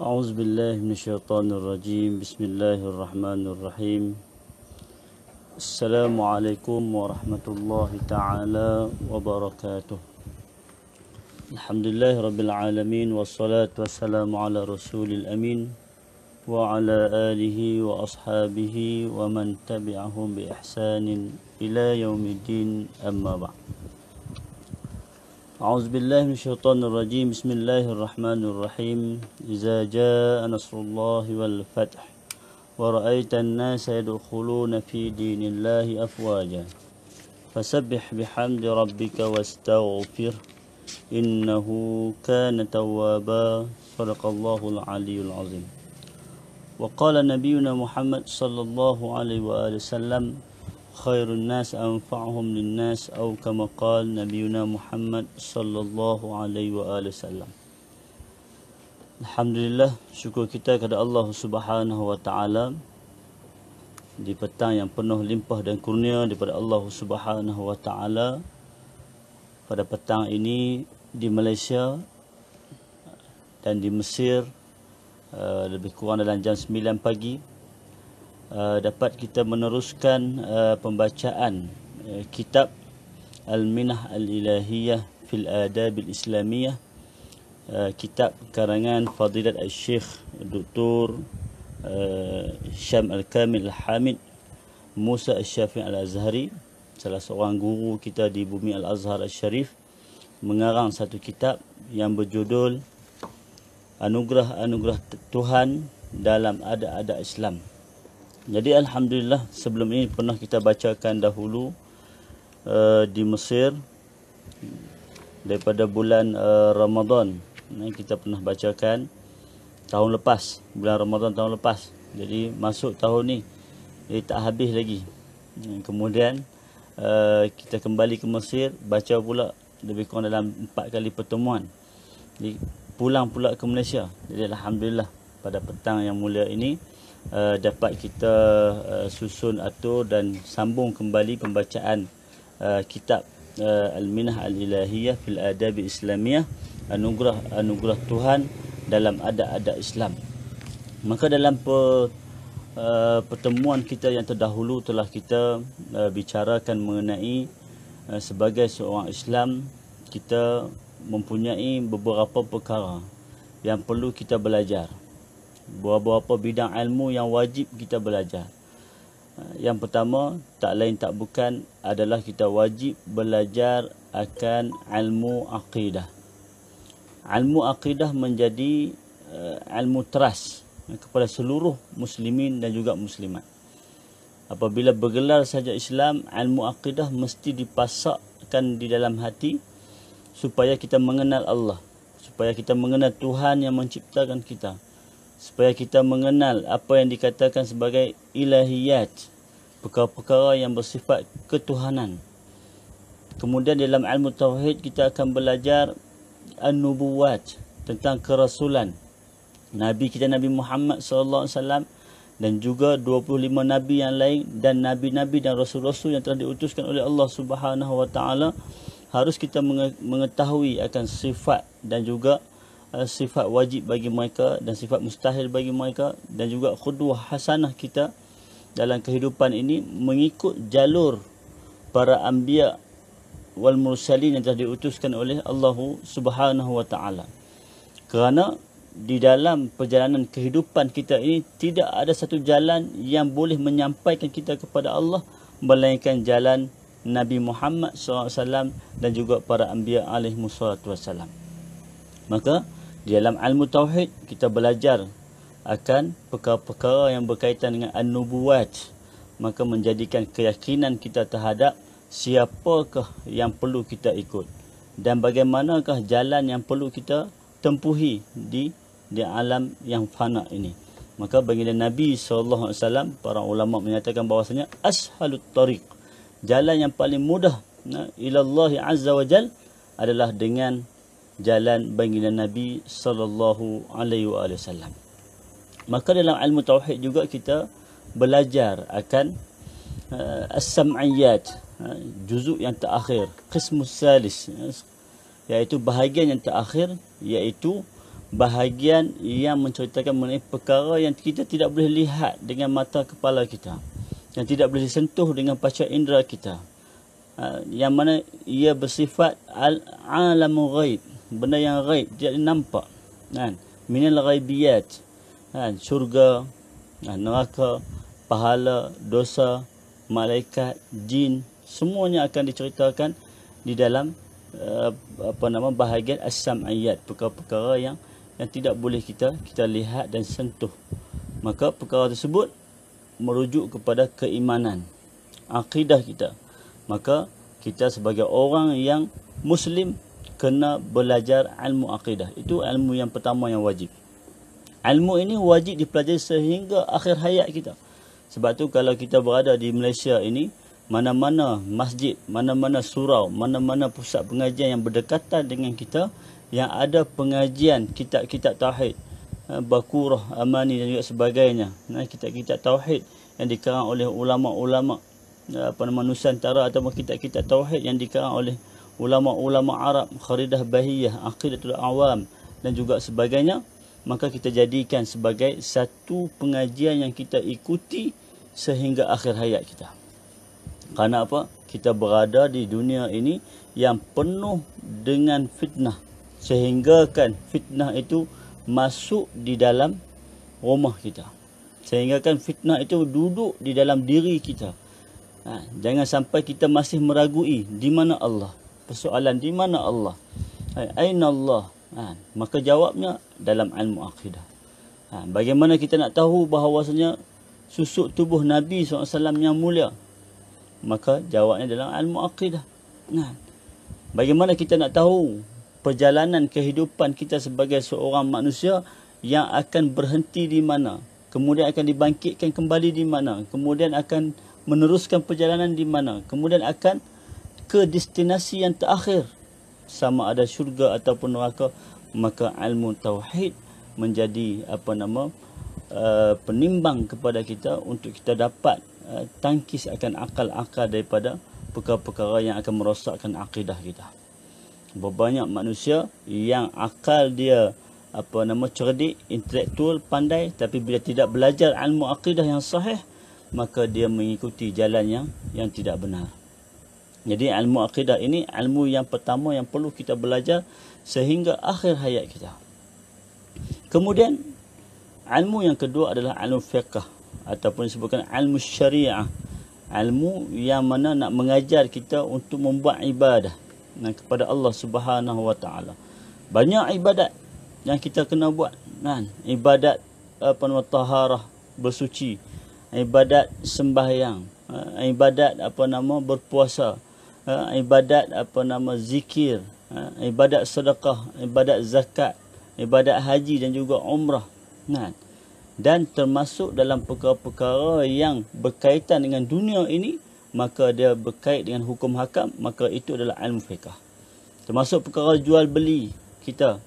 أعوذ بالله من الشيطان الرجيم بسم الله الرحمن الرحيم السلام عليكم ورحمة الله تعالى وبركاته الحمد لله رب العالمين والصلاة والسلام على رسول الأمين وعلى آله وأصحابه ومن تبعهم بإحسان إلى يوم الدين أما بعد أعوذ بالله من الشيطان الرجيم بسم الله الرحمن الرحيم إذا جاء نصر الله والفتح ورأيت الناس يدخلون في دين الله أفواجا فسبح بحمد ربك واستغفر إنه كان توابا صدق الله العلي العظيم وقال نبينا محمد صلى الله عليه وآله وسلم خير الناس أنفعهم للناس أو كما قال نبينا محمد صلى الله عليه وآله وسلم الحمد لله شكر kita kepada Allah Subhanahu wa taala di petang yang penuh limpah dan kurnia daripada Allah Subhanahu wa taala pada petang ini di Malaysia dan di Mesir uh, lebih kurang dalam jam 9 pagi Uh, dapat kita meneruskan uh, pembacaan uh, kitab Al-Minah Al-Ilahiyah fil Adab Al-Islamiyah uh, kitab karangan Fadilat Al-Sheikh Dr. Uh, Syam Al-Kamil Al-Hamid Musa Al-Syafiq Al-Azhari salah seorang guru kita di bumi Al-Azhar Al-Sharif mengarang satu kitab yang berjudul Anugerah-Anugerah Tuhan dalam Adat-Adat Islam jadi Alhamdulillah sebelum ini pernah kita bacakan dahulu uh, di Mesir daripada bulan uh, Ramadan. Ini kita pernah bacakan tahun lepas, bulan Ramadan tahun lepas. Jadi masuk tahun ni, jadi eh, tak habis lagi. Kemudian uh, kita kembali ke Mesir, baca pula lebih kurang dalam 4 kali pertemuan. Jadi pulang pula ke Malaysia. Jadi Alhamdulillah pada petang yang mulia ini, uh, dapat kita uh, susun atur dan sambung kembali pembacaan uh, kitab uh, Al-Minah Al-Ilahiyah fil Adab Islamiyah anugerah-anugerah Tuhan dalam adat-adat Islam. Maka dalam pe, uh, pertemuan kita yang terdahulu telah kita uh, bicarakan mengenai uh, sebagai seorang Islam kita mempunyai beberapa perkara yang perlu kita belajar beberapa bidang ilmu yang wajib kita belajar. Yang pertama, tak lain tak bukan adalah kita wajib belajar akan ilmu akidah. Ilmu akidah menjadi uh, ilmu teras kepada seluruh muslimin dan juga muslimat. Apabila bergelar saja Islam, ilmu akidah mesti dipasakkan di dalam hati supaya kita mengenal Allah, supaya kita mengenal Tuhan yang menciptakan kita supaya kita mengenal apa yang dikatakan sebagai ilahiyat perkara-perkara yang bersifat ketuhanan kemudian dalam ilmu tauhid kita akan belajar an-nubuwat tentang kerasulan nabi kita nabi Muhammad sallallahu alaihi wasallam dan juga 25 nabi yang lain dan nabi-nabi dan rasul-rasul yang telah diutuskan oleh Allah Subhanahu wa taala harus kita mengetahui akan sifat dan juga sifat wajib bagi mereka dan sifat mustahil bagi mereka dan juga khuduah hasanah kita dalam kehidupan ini mengikut jalur para anbiya wal mursalin yang telah diutuskan oleh Allah Subhanahu wa taala. Kerana di dalam perjalanan kehidupan kita ini tidak ada satu jalan yang boleh menyampaikan kita kepada Allah melainkan jalan Nabi Muhammad SAW dan juga para anbiya alaihi wassalam. Maka di dalam ilmu tauhid kita belajar akan perkara-perkara yang berkaitan dengan an-nubuwat maka menjadikan keyakinan kita terhadap siapakah yang perlu kita ikut dan bagaimanakah jalan yang perlu kita tempuhi di di alam yang fana ini. Maka baginda Nabi sallallahu alaihi wasallam para ulama menyatakan bahawasanya ashalut tariq jalan yang paling mudah nah, ila Allah azza wa adalah dengan jalan baginda Nabi sallallahu alaihi wasallam. Maka dalam ilmu tauhid juga kita belajar akan uh, as-sam'iyat, uh, juzuk yang terakhir, qismus salis uh, bahagian yang terakhir iaitu bahagian yang menceritakan mengenai perkara yang kita tidak boleh lihat dengan mata kepala kita yang tidak boleh disentuh dengan panca indera kita uh, yang mana ia bersifat al-alamu ghaib benda yang ghaib tidak nampak kan minal ghaibiyat kan syurga kan? neraka pahala dosa malaikat jin semuanya akan diceritakan di dalam uh, apa nama bahagian as-sam'iyat perkara-perkara yang yang tidak boleh kita kita lihat dan sentuh maka perkara tersebut merujuk kepada keimanan akidah kita maka kita sebagai orang yang muslim kena belajar ilmu akidah. Itu ilmu yang pertama yang wajib. Ilmu ini wajib dipelajari sehingga akhir hayat kita. Sebab tu kalau kita berada di Malaysia ini, mana-mana masjid, mana-mana surau, mana-mana pusat pengajian yang berdekatan dengan kita, yang ada pengajian kitab-kitab tauhid, eh, Bakurah, Amani dan juga sebagainya. Nah, kitab-kitab tauhid yang dikarang oleh ulama-ulama eh, apa nama Nusantara atau kitab-kitab tauhid yang dikarang oleh ulama-ulama Arab, Kharidah Bahiyah, Aqidatul Awam dan juga sebagainya, maka kita jadikan sebagai satu pengajian yang kita ikuti sehingga akhir hayat kita. Karena apa? Kita berada di dunia ini yang penuh dengan fitnah. Sehinggakan fitnah itu masuk di dalam rumah kita. Sehinggakan fitnah itu duduk di dalam diri kita. Ha, jangan sampai kita masih meragui di mana Allah persoalan di mana Allah? Aina Allah? Ha, maka jawabnya dalam ilmu akidah. Ha, bagaimana kita nak tahu bahawasanya susuk tubuh Nabi SAW yang mulia? Maka jawabnya dalam ilmu akidah. Ha, bagaimana kita nak tahu perjalanan kehidupan kita sebagai seorang manusia yang akan berhenti di mana? Kemudian akan dibangkitkan kembali di mana? Kemudian akan meneruskan perjalanan di mana? Kemudian akan ke destinasi yang terakhir sama ada syurga ataupun neraka maka ilmu tauhid menjadi apa nama uh, penimbang kepada kita untuk kita dapat uh, tangkis akan akal-akal daripada perkara-perkara yang akan merosakkan akidah kita berbanyak manusia yang akal dia apa nama cerdik intelektual pandai tapi bila tidak belajar ilmu akidah yang sahih maka dia mengikuti jalan yang yang tidak benar jadi ilmu akidah ini ilmu yang pertama yang perlu kita belajar sehingga akhir hayat kita. Kemudian ilmu yang kedua adalah ilmu fiqh ataupun disebutkan ilmu syariah. Ilmu yang mana nak mengajar kita untuk membuat ibadah nah, kepada Allah Subhanahu Wa Taala. Banyak ibadat yang kita kena buat. Nah, kan? ibadat apa nama taharah bersuci, ibadat sembahyang, ha, ibadat apa nama berpuasa uh, ibadat apa nama zikir, uh, ibadat sedekah, ibadat zakat, ibadat haji dan juga umrah. Nah, dan termasuk dalam perkara-perkara yang berkaitan dengan dunia ini maka dia berkait dengan hukum hakam maka itu adalah ilmu fiqah termasuk perkara jual beli kita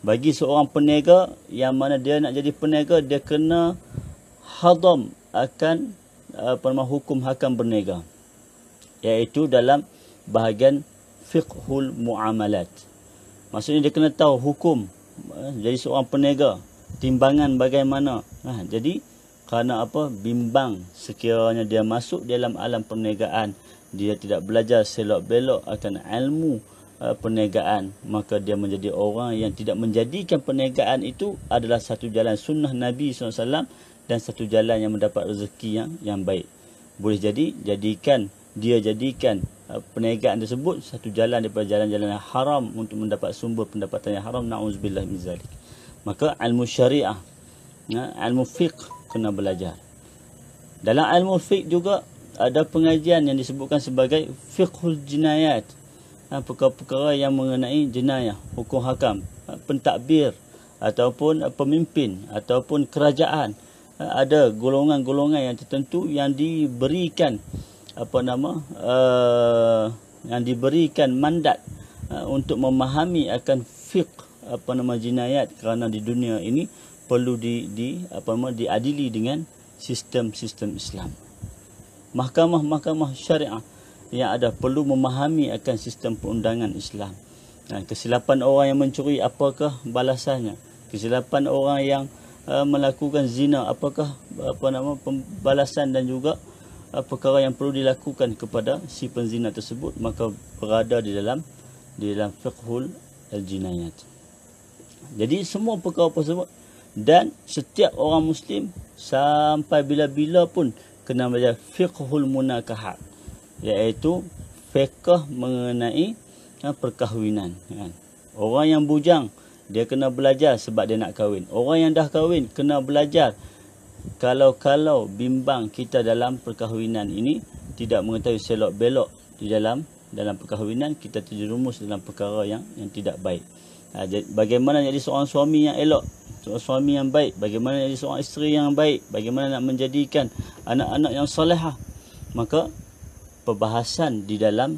bagi seorang peniaga yang mana dia nak jadi peniaga dia kena hadam akan apa nama hukum hakam berniaga iaitu dalam bahagian fiqhul muamalat. Maksudnya dia kena tahu hukum eh, jadi seorang peniaga, timbangan bagaimana. Ha, jadi kerana apa bimbang sekiranya dia masuk dalam alam perniagaan dia tidak belajar selok belok akan ilmu uh, perniagaan maka dia menjadi orang yang tidak menjadikan perniagaan itu adalah satu jalan sunnah Nabi SAW dan satu jalan yang mendapat rezeki yang, yang baik boleh jadi jadikan dia jadikan Uh, perniagaan tersebut satu jalan daripada jalan-jalan yang haram untuk mendapat sumber pendapatan yang haram na'uzubillah min zalik maka ilmu syariah ya, ilmu fiqh kena belajar dalam ilmu fiqh juga ada pengajian yang disebutkan sebagai fiqhul jinayat ya, perkara-perkara yang mengenai jenayah hukum hakam ya, pentadbir ataupun pemimpin ataupun kerajaan ada golongan-golongan yang tertentu yang diberikan apa nama uh, yang diberikan mandat uh, untuk memahami akan fiqh apa nama jinayat kerana di dunia ini perlu di, di apa nama diadili dengan sistem-sistem Islam. Mahkamah-mahkamah syariah yang ada perlu memahami akan sistem perundangan Islam. Nah, kesilapan orang yang mencuri apakah balasannya? Kesilapan orang yang uh, melakukan zina apakah apa nama pembalasan dan juga uh, perkara yang perlu dilakukan kepada si penzina tersebut maka berada di dalam di dalam fiqhul al-jinayat. Jadi semua perkara tersebut dan setiap orang muslim sampai bila-bila pun kena belajar fiqhul munakahat iaitu fiqh mengenai ha, perkahwinan kan. Orang yang bujang dia kena belajar sebab dia nak kahwin. Orang yang dah kahwin kena belajar kalau-kalau bimbang kita dalam perkahwinan ini tidak mengetahui selok belok di dalam dalam perkahwinan kita terjerumus dalam perkara yang yang tidak baik. Ha, bagaimana jadi seorang suami yang elok? seorang suami yang baik bagaimana jadi seorang isteri yang baik bagaimana nak menjadikan anak-anak yang solehah maka perbahasan di dalam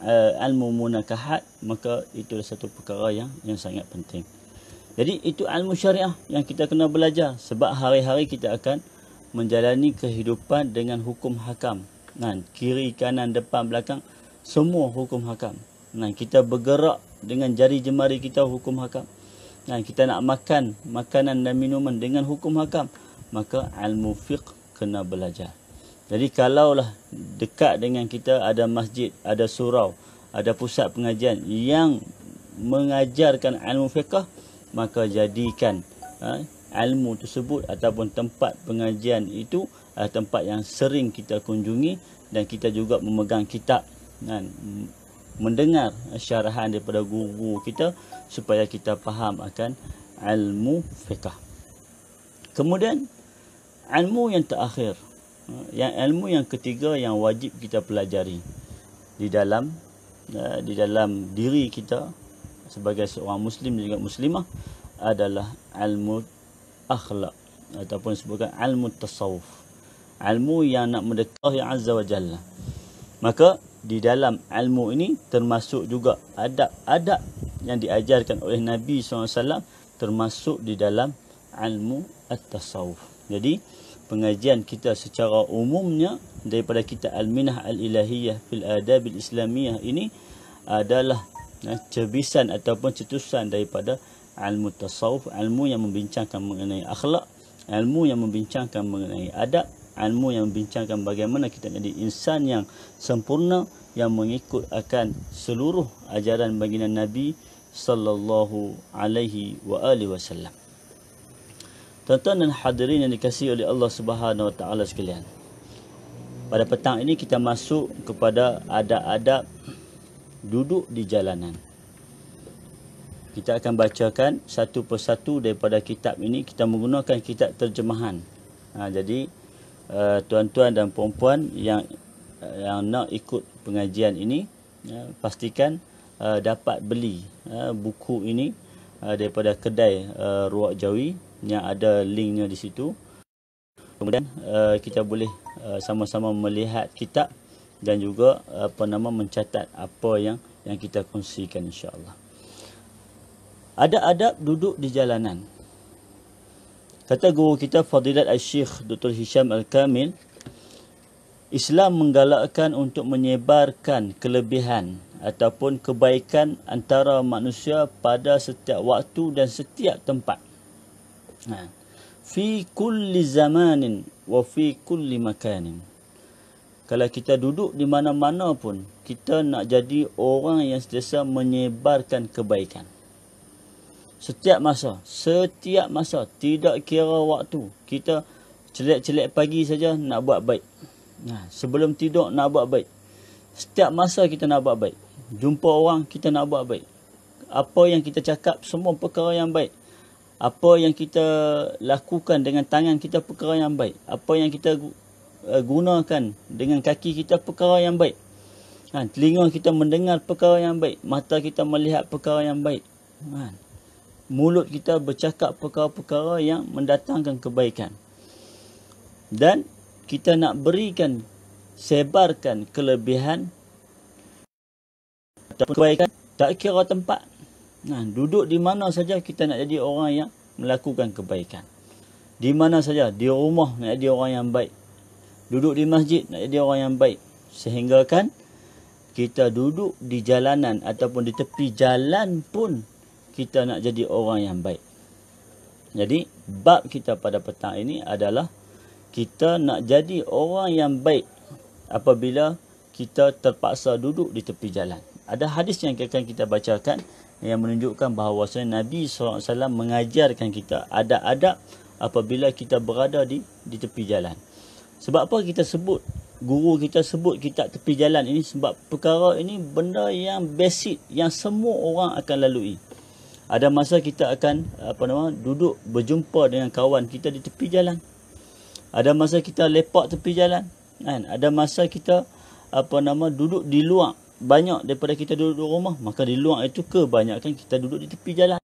uh, al-mumunakahat maka itu adalah satu perkara yang yang sangat penting jadi itu ilmu syariah yang kita kena belajar sebab hari-hari kita akan menjalani kehidupan dengan hukum hakam. Nah, kiri, kanan, depan, belakang semua hukum hakam. Nah, kita bergerak dengan jari jemari kita hukum hakam. Nah, kita nak makan makanan dan minuman dengan hukum hakam, maka ilmu fiqh kena belajar. Jadi kalaulah dekat dengan kita ada masjid, ada surau, ada pusat pengajian yang mengajarkan ilmu fiqh, maka jadikan ha, ilmu tersebut ataupun tempat pengajian itu uh, tempat yang sering kita kunjungi dan kita juga memegang kitab dan mendengar syarahan daripada guru kita supaya kita faham akan ilmu fiqh. Kemudian ilmu yang terakhir, ha, yang ilmu yang ketiga yang wajib kita pelajari di dalam ha, di dalam diri kita sebagai seorang muslim juga muslimah adalah ilmu akhlak ataupun sebutkan ilmu tasawuf ilmu yang nak mendekati azza wa jalla maka di dalam ilmu ini termasuk juga adab-adab yang diajarkan oleh Nabi SAW termasuk di dalam ilmu at-tasawuf. Jadi pengajian kita secara umumnya daripada kita al-minah al-ilahiyah fil adab al-islamiyah ini adalah eh, cerbisan ataupun cetusan daripada ilmu tasawuf, ilmu yang membincangkan mengenai akhlak, ilmu yang membincangkan mengenai adab, ilmu yang membincangkan bagaimana kita jadi insan yang sempurna yang mengikut akan seluruh ajaran baginda Nabi sallallahu alaihi wa alihi wasallam. Tuan-tuan dan hadirin yang dikasihi oleh Allah Subhanahu wa taala sekalian. Pada petang ini kita masuk kepada adab-adab duduk di jalanan. Kita akan bacakan satu persatu daripada kitab ini. Kita menggunakan kitab terjemahan. Ha, jadi, uh, tuan-tuan dan puan-puan yang uh, yang nak ikut pengajian ini, ya, pastikan uh, dapat beli uh, buku ini uh, daripada kedai uh, Ruak Jawi yang ada linknya di situ. Kemudian, uh, kita boleh uh, sama-sama melihat kitab dan juga apa nama mencatat apa yang yang kita kongsikan insya-Allah. Adab-adab duduk di jalanan. Kata guru kita Fadilat Al-Syekh Dr. Hisham Al-Kamil, Islam menggalakkan untuk menyebarkan kelebihan ataupun kebaikan antara manusia pada setiap waktu dan setiap tempat. Ha. Fi kulli zamanin wa fi kulli makanin kalau kita duduk di mana-mana pun, kita nak jadi orang yang sentiasa menyebarkan kebaikan. Setiap masa, setiap masa, tidak kira waktu, kita celik-celik pagi saja nak buat baik. Nah, sebelum tidur nak buat baik. Setiap masa kita nak buat baik. Jumpa orang kita nak buat baik. Apa yang kita cakap semua perkara yang baik. Apa yang kita lakukan dengan tangan kita perkara yang baik. Apa yang kita uh, gunakan dengan kaki kita perkara yang baik. Ha, telinga kita mendengar perkara yang baik. Mata kita melihat perkara yang baik. Ha, mulut kita bercakap perkara-perkara yang mendatangkan kebaikan. Dan kita nak berikan, sebarkan kelebihan ataupun kebaikan tak kira tempat. Ha, duduk di mana saja kita nak jadi orang yang melakukan kebaikan. Di mana saja, di rumah nak jadi orang yang baik duduk di masjid nak jadi orang yang baik sehinggakan kita duduk di jalanan ataupun di tepi jalan pun kita nak jadi orang yang baik jadi bab kita pada petang ini adalah kita nak jadi orang yang baik apabila kita terpaksa duduk di tepi jalan ada hadis yang akan kita bacakan yang menunjukkan bahawa Nabi SAW mengajarkan kita adab-adab apabila kita berada di di tepi jalan. Sebab apa kita sebut guru kita sebut kita tepi jalan ini sebab perkara ini benda yang basic yang semua orang akan lalui. Ada masa kita akan apa nama duduk berjumpa dengan kawan kita di tepi jalan. Ada masa kita lepak tepi jalan kan. Ada masa kita apa nama duduk di luar banyak daripada kita duduk di rumah maka di luar itu kebanyakan kita duduk di tepi jalan.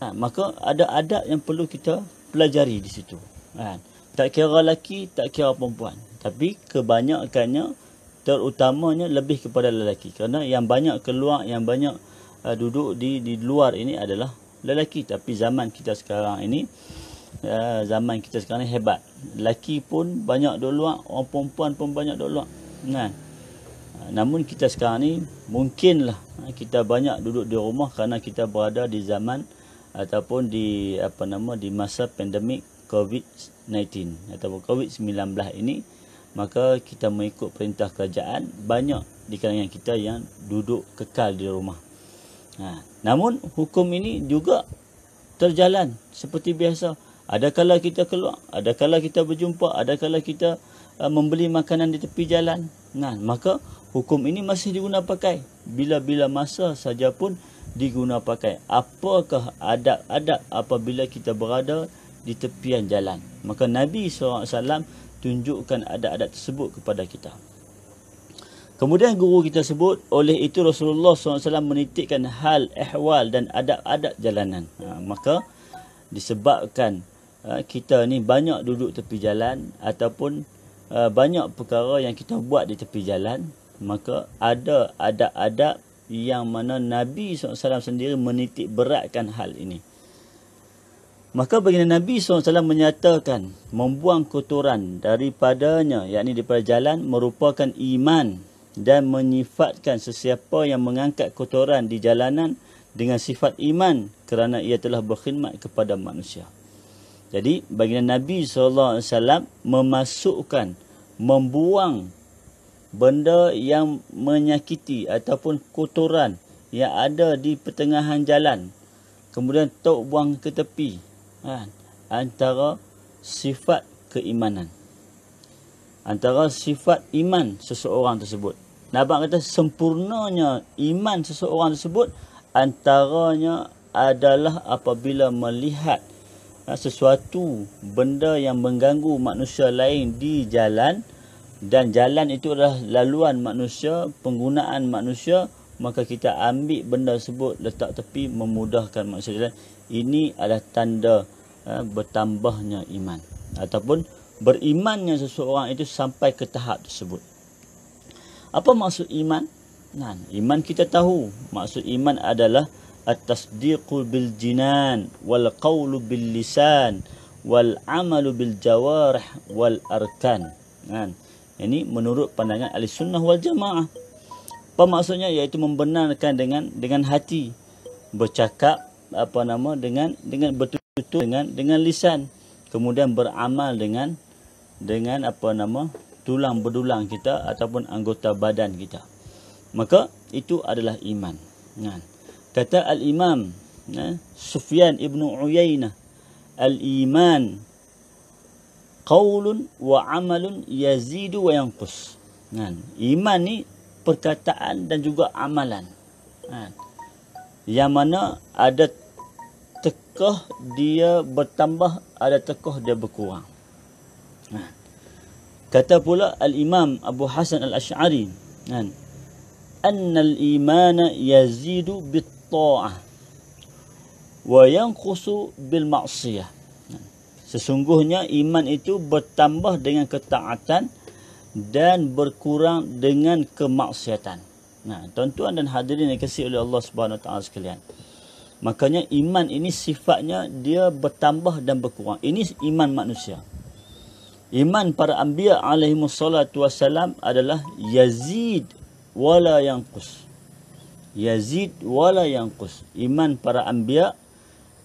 Ha, maka ada adab yang perlu kita pelajari di situ. Kan tak kira lelaki, tak kira perempuan. Tapi kebanyakannya, terutamanya lebih kepada lelaki. Kerana yang banyak keluar, yang banyak uh, duduk di di luar ini adalah lelaki. Tapi zaman kita sekarang ini, uh, zaman kita sekarang ini hebat. Lelaki pun banyak duduk luar, orang perempuan pun banyak duduk luar. Nah. Uh, namun kita sekarang ini mungkinlah uh, kita banyak duduk di rumah kerana kita berada di zaman ataupun di apa nama di masa pandemik COVID-19 atau COVID-19 ini maka kita mengikut perintah kerajaan banyak di kalangan kita yang duduk kekal di rumah. Ha. Namun hukum ini juga terjalan seperti biasa. Ada Adakala kita keluar, ada adakala kita berjumpa, ada adakala kita uh, membeli makanan di tepi jalan. Nah, ha, maka hukum ini masih diguna pakai. Bila-bila masa saja pun diguna pakai. Apakah adab-adab apabila kita berada di tepian jalan. Maka Nabi SAW tunjukkan adat-adat tersebut kepada kita. Kemudian guru kita sebut, oleh itu Rasulullah SAW menitikkan hal ehwal dan adat-adat jalanan. Ha, maka disebabkan ha, kita ni banyak duduk tepi jalan ataupun ha, banyak perkara yang kita buat di tepi jalan, maka ada adat-adat yang mana Nabi SAW sendiri menitik beratkan hal ini. Maka baginda Nabi SAW menyatakan membuang kotoran daripadanya, yakni daripada jalan, merupakan iman dan menyifatkan sesiapa yang mengangkat kotoran di jalanan dengan sifat iman kerana ia telah berkhidmat kepada manusia. Jadi baginda Nabi SAW memasukkan, membuang benda yang menyakiti ataupun kotoran yang ada di pertengahan jalan. Kemudian tok buang ke tepi kan? antara sifat keimanan antara sifat iman seseorang tersebut Nabak kata sempurnanya iman seseorang tersebut antaranya adalah apabila melihat ha, sesuatu benda yang mengganggu manusia lain di jalan dan jalan itu adalah laluan manusia, penggunaan manusia maka kita ambil benda tersebut letak tepi memudahkan manusia jalan ini adalah tanda eh, bertambahnya iman ataupun berimannya seseorang itu sampai ke tahap tersebut apa maksud iman nah iman kita tahu maksud iman adalah at-tasdiqu bil jinan wal qawlu bil lisan wal amalu bil jawarih wal arkan kan ini menurut pandangan ahli sunnah wal jamaah apa maksudnya iaitu membenarkan dengan dengan hati bercakap apa nama dengan dengan betul dengan dengan lisan kemudian beramal dengan dengan apa nama tulang berdulang kita ataupun anggota badan kita maka itu adalah iman kan kata al-imam ya, Sufyan ibnu Uyainah al-iman qaulun wa amalun yazidu wa yanqus kan iman ni perkataan dan juga amalan kan yang mana ada tekoh dia bertambah ada tekoh dia berkurang ha. kata pula al-imam Abu Hasan al-Ash'ari kan ha. anna al-iman yazidu bit-ta'ah wa yanqusu bil ma'siyah ha. sesungguhnya iman itu bertambah dengan ketaatan dan berkurang dengan kemaksiatan. Nah, tuan-tuan dan hadirin yang dikasihi oleh Allah Subhanahu wa taala sekalian. Makanya iman ini sifatnya dia bertambah dan berkurang. Ini iman manusia. Iman para anbiya alaihi wassalatu wassalam adalah yazid wala yang yanqus. Yazid wala yang yanqus. Iman para anbiya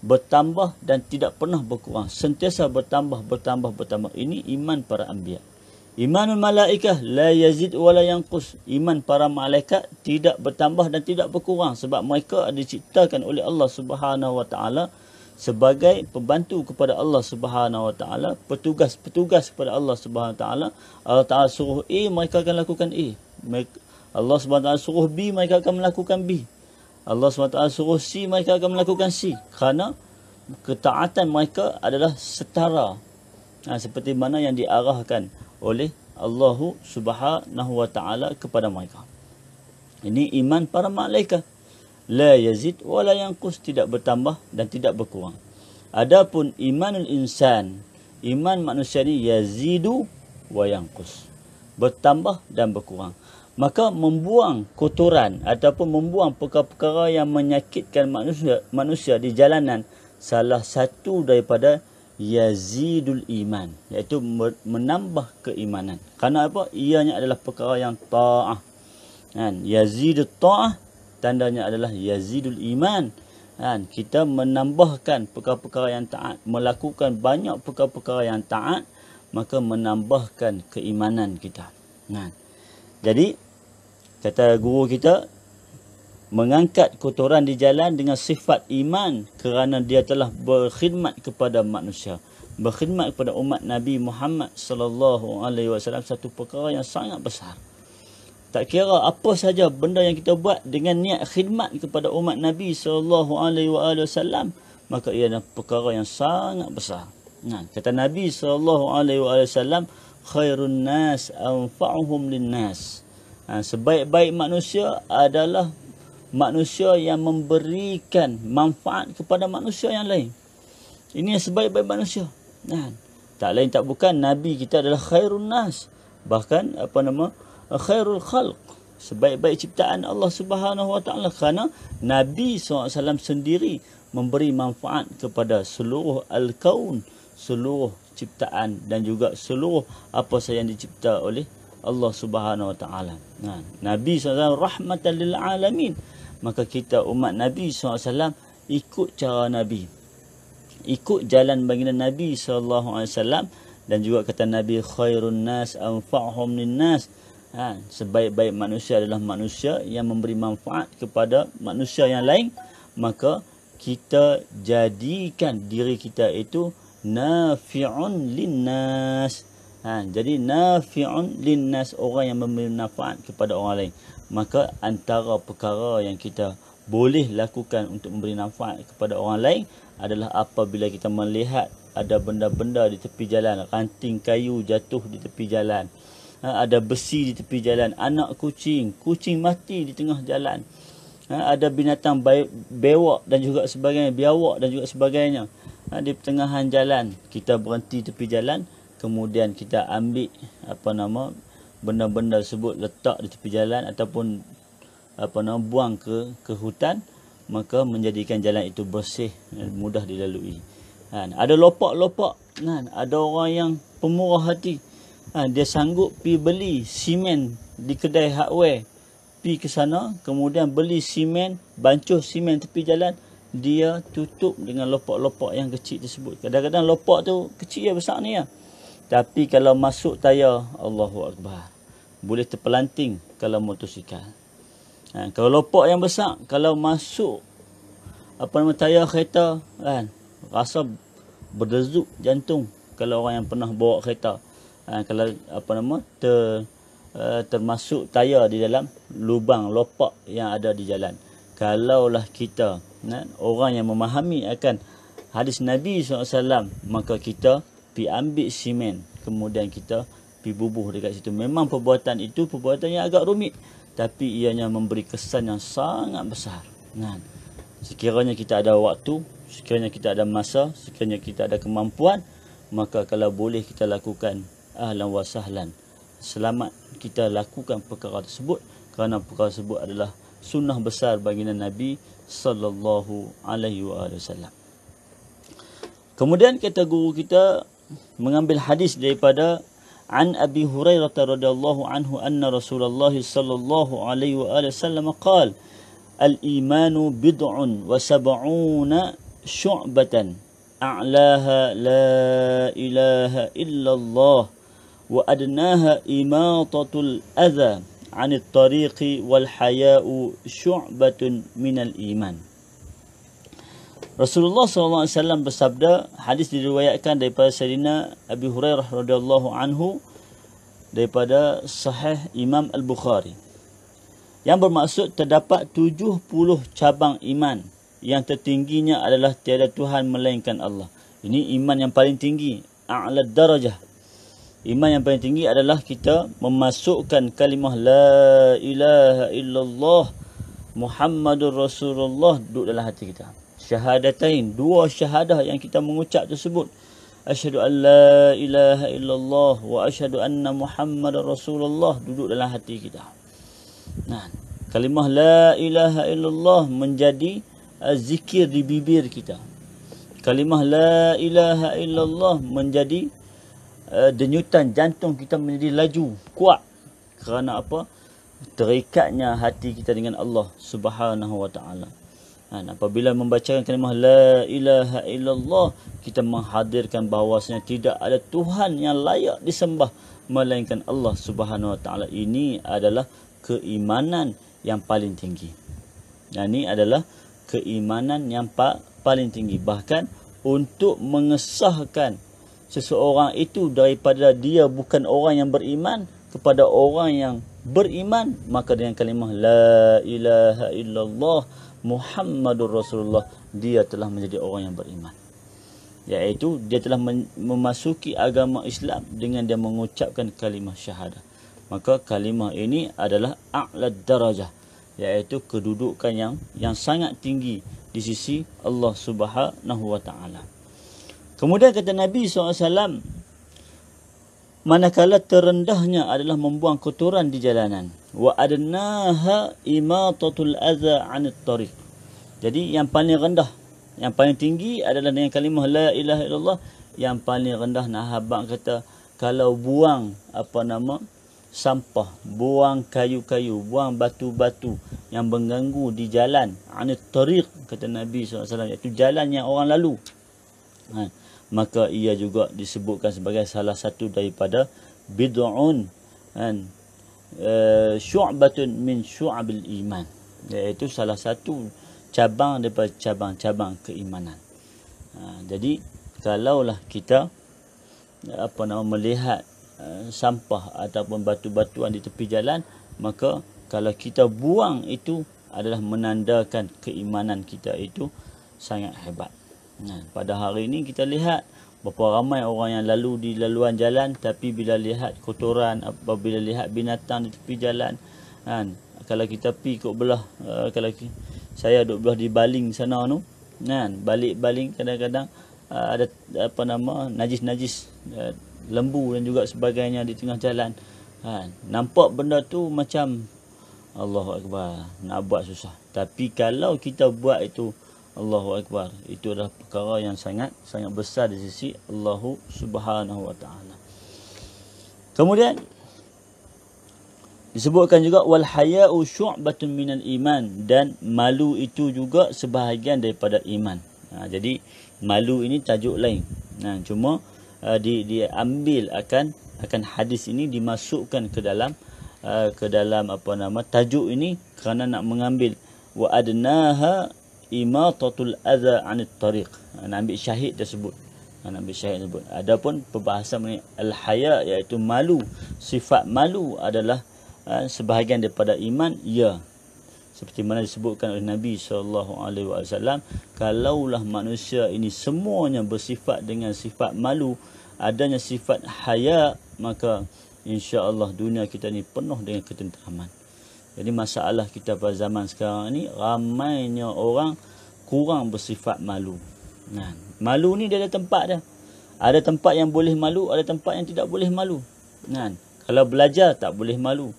bertambah dan tidak pernah berkurang. Sentiasa bertambah, bertambah, bertambah. Ini iman para anbiya. Imanul malaikah la yazid wala yanqus. Iman para malaikat tidak bertambah dan tidak berkurang sebab mereka diciptakan oleh Allah Subhanahu wa taala sebagai pembantu kepada Allah Subhanahu wa taala, petugas-petugas kepada Allah Subhanahu wa taala. Allah taala suruh A mereka akan lakukan A. Allah Subhanahu wa taala suruh B mereka akan melakukan B. Allah SWT suruh C, mereka akan melakukan C. Kerana ketaatan mereka adalah setara. Ha, seperti mana yang diarahkan oleh Allah Subhanahu wa taala kepada mereka. Ini iman para malaikat. La yazid wa la yanqus tidak bertambah dan tidak berkurang. Adapun imanul insan, iman manusia ini yazidu wa yanqus. Bertambah dan berkurang. Maka membuang kotoran ataupun membuang perkara-perkara yang menyakitkan manusia, manusia di jalanan salah satu daripada yazidul iman iaitu menambah keimanan kerana apa ianya adalah perkara yang taah kan yazidut taah tandanya adalah yazidul iman kan kita menambahkan perkara-perkara yang taat melakukan banyak perkara-perkara yang taat maka menambahkan keimanan kita kan jadi kata guru kita mengangkat kotoran di jalan dengan sifat iman kerana dia telah berkhidmat kepada manusia berkhidmat kepada umat Nabi Muhammad sallallahu alaihi wasallam satu perkara yang sangat besar tak kira apa saja benda yang kita buat dengan niat khidmat kepada umat Nabi sallallahu alaihi wasallam maka ia adalah perkara yang sangat besar nah kata Nabi sallallahu alaihi wasallam khairun nas anfa'uhum nas. Ha, sebaik-baik manusia adalah manusia yang memberikan manfaat kepada manusia yang lain. Ini yang sebaik-baik manusia. Nah, tak lain tak bukan nabi kita adalah khairun nas. Bahkan apa nama? Khairul khalq. Sebaik-baik ciptaan Allah Subhanahu Wa Taala kerana nabi SAW sendiri memberi manfaat kepada seluruh al-kaun, seluruh ciptaan dan juga seluruh apa sahaja yang dicipta oleh Allah Subhanahu Wa Taala. Nah, Nabi SAW rahmatan lil alamin maka kita umat Nabi SAW ikut cara Nabi ikut jalan baginda Nabi SAW dan juga kata Nabi khairun nas anfa'hum linnas ha, sebaik-baik manusia adalah manusia yang memberi manfaat kepada manusia yang lain maka kita jadikan diri kita itu nafi'un linnas ha, jadi nafi'un linnas orang yang memberi manfaat kepada orang lain maka antara perkara yang kita boleh lakukan untuk memberi manfaat kepada orang lain adalah apabila kita melihat ada benda-benda di tepi jalan, ranting kayu jatuh di tepi jalan, ha, ada besi di tepi jalan, anak kucing, kucing mati di tengah jalan, ha, ada binatang bewak dan juga sebagainya, biawak dan juga sebagainya ha, di pertengahan jalan, kita berhenti tepi jalan, kemudian kita ambil apa nama benda-benda tersebut letak di tepi jalan ataupun apa nama buang ke ke hutan maka menjadikan jalan itu bersih dan mudah dilalui kan ada lopak-lopak kan ada orang yang pemurah hati kan dia sanggup pi beli simen di kedai hardware pi ke sana kemudian beli simen bancuh simen tepi jalan dia tutup dengan lopak-lopak yang kecil tersebut kadang-kadang lopak tu kecil ya besar ni ya tapi kalau masuk tayar Allahu akbar boleh terpelanting kalau motosikal. Ha, kalau lopak yang besar, kalau masuk apa nama tayar kereta kan, rasa berdezuk jantung kalau orang yang pernah bawa kereta. Ha, kalau apa nama ter uh, termasuk tayar di dalam lubang lopak yang ada di jalan. Kalaulah kita kan, orang yang memahami akan hadis Nabi SAW, maka kita pi ambil simen kemudian kita bubuh dekat situ. Memang perbuatan itu perbuatan yang agak rumit. Tapi ianya memberi kesan yang sangat besar. Nah, sekiranya kita ada waktu, sekiranya kita ada masa, sekiranya kita ada kemampuan, maka kalau boleh kita lakukan ahlan wa sahlan. Selamat kita lakukan perkara tersebut kerana perkara tersebut adalah sunnah besar bagi Nabi sallallahu alaihi wasallam. Kemudian kata guru kita mengambil hadis daripada عن أبي هريرة رضي الله عنه أن رسول الله صلى الله عليه وآله وسلم قال الإيمان بضع وسبعون شعبة أعلاها لا إله إلا الله وأدناها إماطة الأذى عن الطريق والحياء شعبة من الإيمان Rasulullah SAW bersabda hadis diriwayatkan daripada Sayyidina Abi Hurairah radhiyallahu anhu daripada Sahih Imam Al-Bukhari yang bermaksud terdapat 70 cabang iman yang tertingginya adalah tiada Tuhan melainkan Allah. Ini iman yang paling tinggi, a'la darajah. Iman yang paling tinggi adalah kita memasukkan kalimah La ilaha illallah Muhammadur Rasulullah duduk dalam hati kita syahadatain dua syahadah yang kita mengucap tersebut asyhadu an la ilaha illallah wa asyhadu anna muhammadar rasulullah duduk dalam hati kita nah kalimah la ilaha illallah menjadi eh, zikir di bibir kita kalimah la ilaha illallah menjadi eh, denyutan jantung kita menjadi laju kuat kerana apa terikatnya hati kita dengan Allah subhanahu wa ta'ala Ha, dan apabila membacakan kalimah La ilaha illallah Kita menghadirkan bahawasanya tidak ada Tuhan yang layak disembah Melainkan Allah subhanahu wa ta'ala Ini adalah keimanan yang paling tinggi Dan ini adalah keimanan yang pa- paling tinggi Bahkan untuk mengesahkan seseorang itu Daripada dia bukan orang yang beriman Kepada orang yang beriman Maka dengan kalimah La ilaha illallah illallah Muhammadur Rasulullah dia telah menjadi orang yang beriman yaitu dia telah memasuki agama Islam dengan dia mengucapkan kalimah syahadah maka kalimah ini adalah a'la darajah iaitu kedudukan yang yang sangat tinggi di sisi Allah Subhanahu wa taala kemudian kata Nabi SAW manakala terendahnya adalah membuang kotoran di jalanan wa adnaha imatatul adza an tariq jadi yang paling rendah yang paling tinggi adalah dengan kalimah la ilaha illallah yang paling rendah nah habaq kata kalau buang apa nama sampah buang kayu-kayu buang batu-batu yang mengganggu di jalan an tariq kata nabi SAW iaitu jalan yang orang lalu ha maka ia juga disebutkan sebagai salah satu daripada bid'un kan uh, syu'batun min syu'abil iman iaitu salah satu cabang daripada cabang-cabang keimanan uh, jadi kalaulah kita apa nama melihat uh, sampah ataupun batu-batuan di tepi jalan maka kalau kita buang itu adalah menandakan keimanan kita itu sangat hebat pada hari ini kita lihat berapa ramai orang yang lalu di laluan jalan tapi bila lihat kotoran apabila lihat binatang di tepi jalan kan kalau kita pi ke belah eh, kalau saya duduk belah di baling sana tu kan balik baling kadang-kadang eh, ada apa nama najis-najis eh, lembu dan juga sebagainya di tengah jalan kan nampak benda tu macam Allahuakbar nak buat susah tapi kalau kita buat itu Allahu Akbar. Itu adalah perkara yang sangat sangat besar di sisi Allah Subhanahu Wa Taala. Kemudian disebutkan juga wal haya'u syu'batun minal iman dan malu itu juga sebahagian daripada iman. Ha, jadi malu ini tajuk lain. Ha, cuma uh, di diambil akan akan hadis ini dimasukkan ke dalam uh, ke dalam apa nama tajuk ini kerana nak mengambil wa adnaha imatatul adza anit tariq nak ambil syahid tersebut nak ambil syahid tersebut adapun perbahasan mengenai al haya iaitu malu sifat malu adalah eh, sebahagian daripada iman ya seperti mana disebutkan oleh Nabi sallallahu alaihi wasallam kalaulah manusia ini semuanya bersifat dengan sifat malu adanya sifat haya maka insyaallah dunia kita ini penuh dengan ketenteraman jadi masalah kita pada zaman sekarang ni ramainya orang kurang bersifat malu. Nah, malu ni dia ada tempat dah. Ada tempat yang boleh malu, ada tempat yang tidak boleh malu. Nah, kalau belajar tak boleh malu.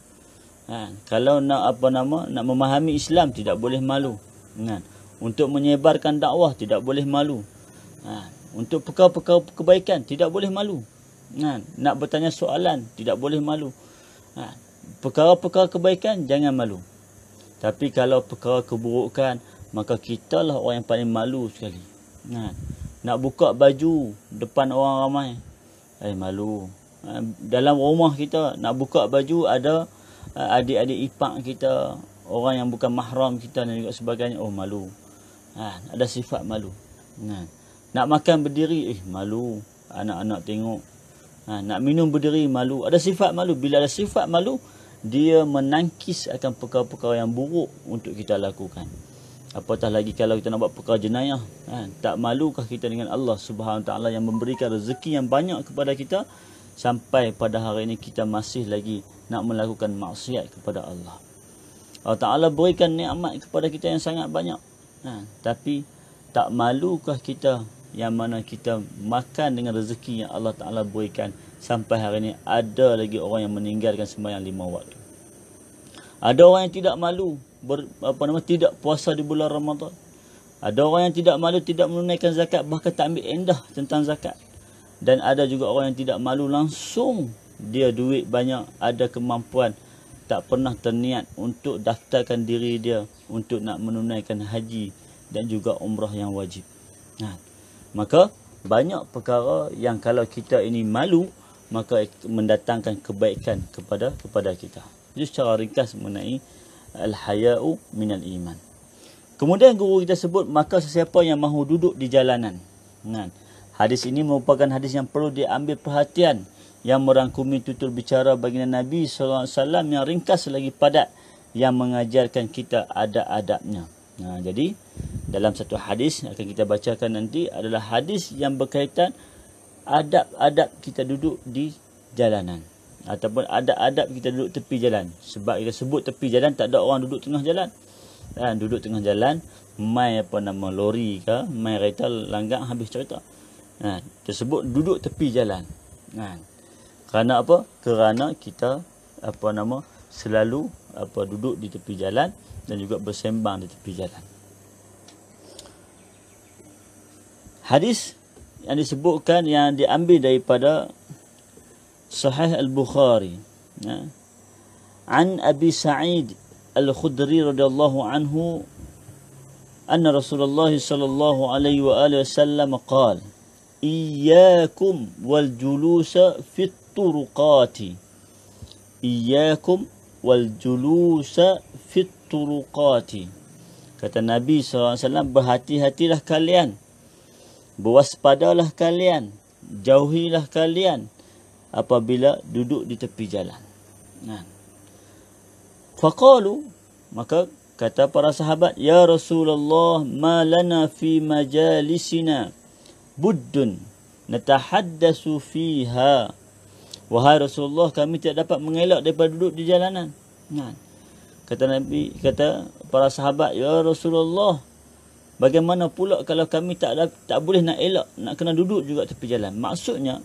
Nah, kalau nak apa nama nak memahami Islam tidak boleh malu. Nah, untuk menyebarkan dakwah tidak boleh malu. Nah, untuk perkara-perkara kebaikan tidak boleh malu. Nah, nak bertanya soalan tidak boleh malu. Nah, perkara-perkara kebaikan jangan malu. Tapi kalau perkara keburukan maka kita lah orang yang paling malu sekali. Nah, ha. nak buka baju depan orang ramai. Eh malu. Ha, dalam rumah kita nak buka baju ada ha, adik-adik ipar kita, orang yang bukan mahram kita dan juga sebagainya. Oh malu. Nah, ada sifat malu. Nah, nak makan berdiri eh malu anak-anak tengok. Nah, nak minum berdiri malu. Ada sifat malu. Bila ada sifat malu, dia menangkis akan perkara-perkara yang buruk untuk kita lakukan apatah lagi kalau kita nak buat perkara jenayah kan? tak malukah kita dengan Allah Subhanahu taala yang memberikan rezeki yang banyak kepada kita sampai pada hari ini kita masih lagi nak melakukan maksiat kepada Allah Allah taala berikan nikmat kepada kita yang sangat banyak kan? tapi tak malukah kita yang mana kita makan dengan rezeki yang Allah Ta'ala berikan sampai hari ini ada lagi orang yang meninggalkan sembahyang lima waktu. Ada orang yang tidak malu ber, apa nama tidak puasa di bulan Ramadan. Ada orang yang tidak malu tidak menunaikan zakat bahkan tak ambil endah tentang zakat. Dan ada juga orang yang tidak malu langsung dia duit banyak, ada kemampuan tak pernah terniat untuk daftarkan diri dia untuk nak menunaikan haji dan juga umrah yang wajib. Nah, ha. maka banyak perkara yang kalau kita ini malu maka mendatangkan kebaikan kepada kepada kita. Itu secara ringkas mengenai al-haya'u minal iman. Kemudian guru kita sebut, maka sesiapa yang mahu duduk di jalanan. Kan? Hadis ini merupakan hadis yang perlu diambil perhatian yang merangkumi tutur bicara baginda Nabi Sallallahu Alaihi Wasallam yang ringkas lagi padat yang mengajarkan kita adab-adabnya. Nah, ha, jadi dalam satu hadis yang akan kita bacakan nanti adalah hadis yang berkaitan adab-adab kita duduk di jalanan ataupun adab-adab kita duduk tepi jalan sebab kita sebut tepi jalan tak ada orang duduk tengah jalan kan duduk tengah jalan mai apa nama lori ke mai kereta langgar habis cerita ha tersebut duduk tepi jalan kan kerana apa kerana kita apa nama selalu apa duduk di tepi jalan dan juga bersembang di tepi jalan hadis yang disebutkan yang diambil daripada صحيح البخاري عن أبي سعيد الخدري رضي الله عنه أن رسول الله صلى الله عليه وآله وسلم قال إياكم والجلوس في الطرقات إياكم والجلوس في الطرقات kata Nabi SAW berhati-hatilah kalian berwaspadalah kalian jauhilah kalian apabila duduk di tepi jalan. Faqalu maka kata para sahabat ya Rasulullah ma lana fi majalisina buddun natahaddasu fiha wahai Rasulullah kami tidak dapat mengelak daripada duduk di jalanan nah kata nabi kata para sahabat ya Rasulullah bagaimana pula kalau kami tak ada, tak boleh nak elak nak kena duduk juga tepi jalan maksudnya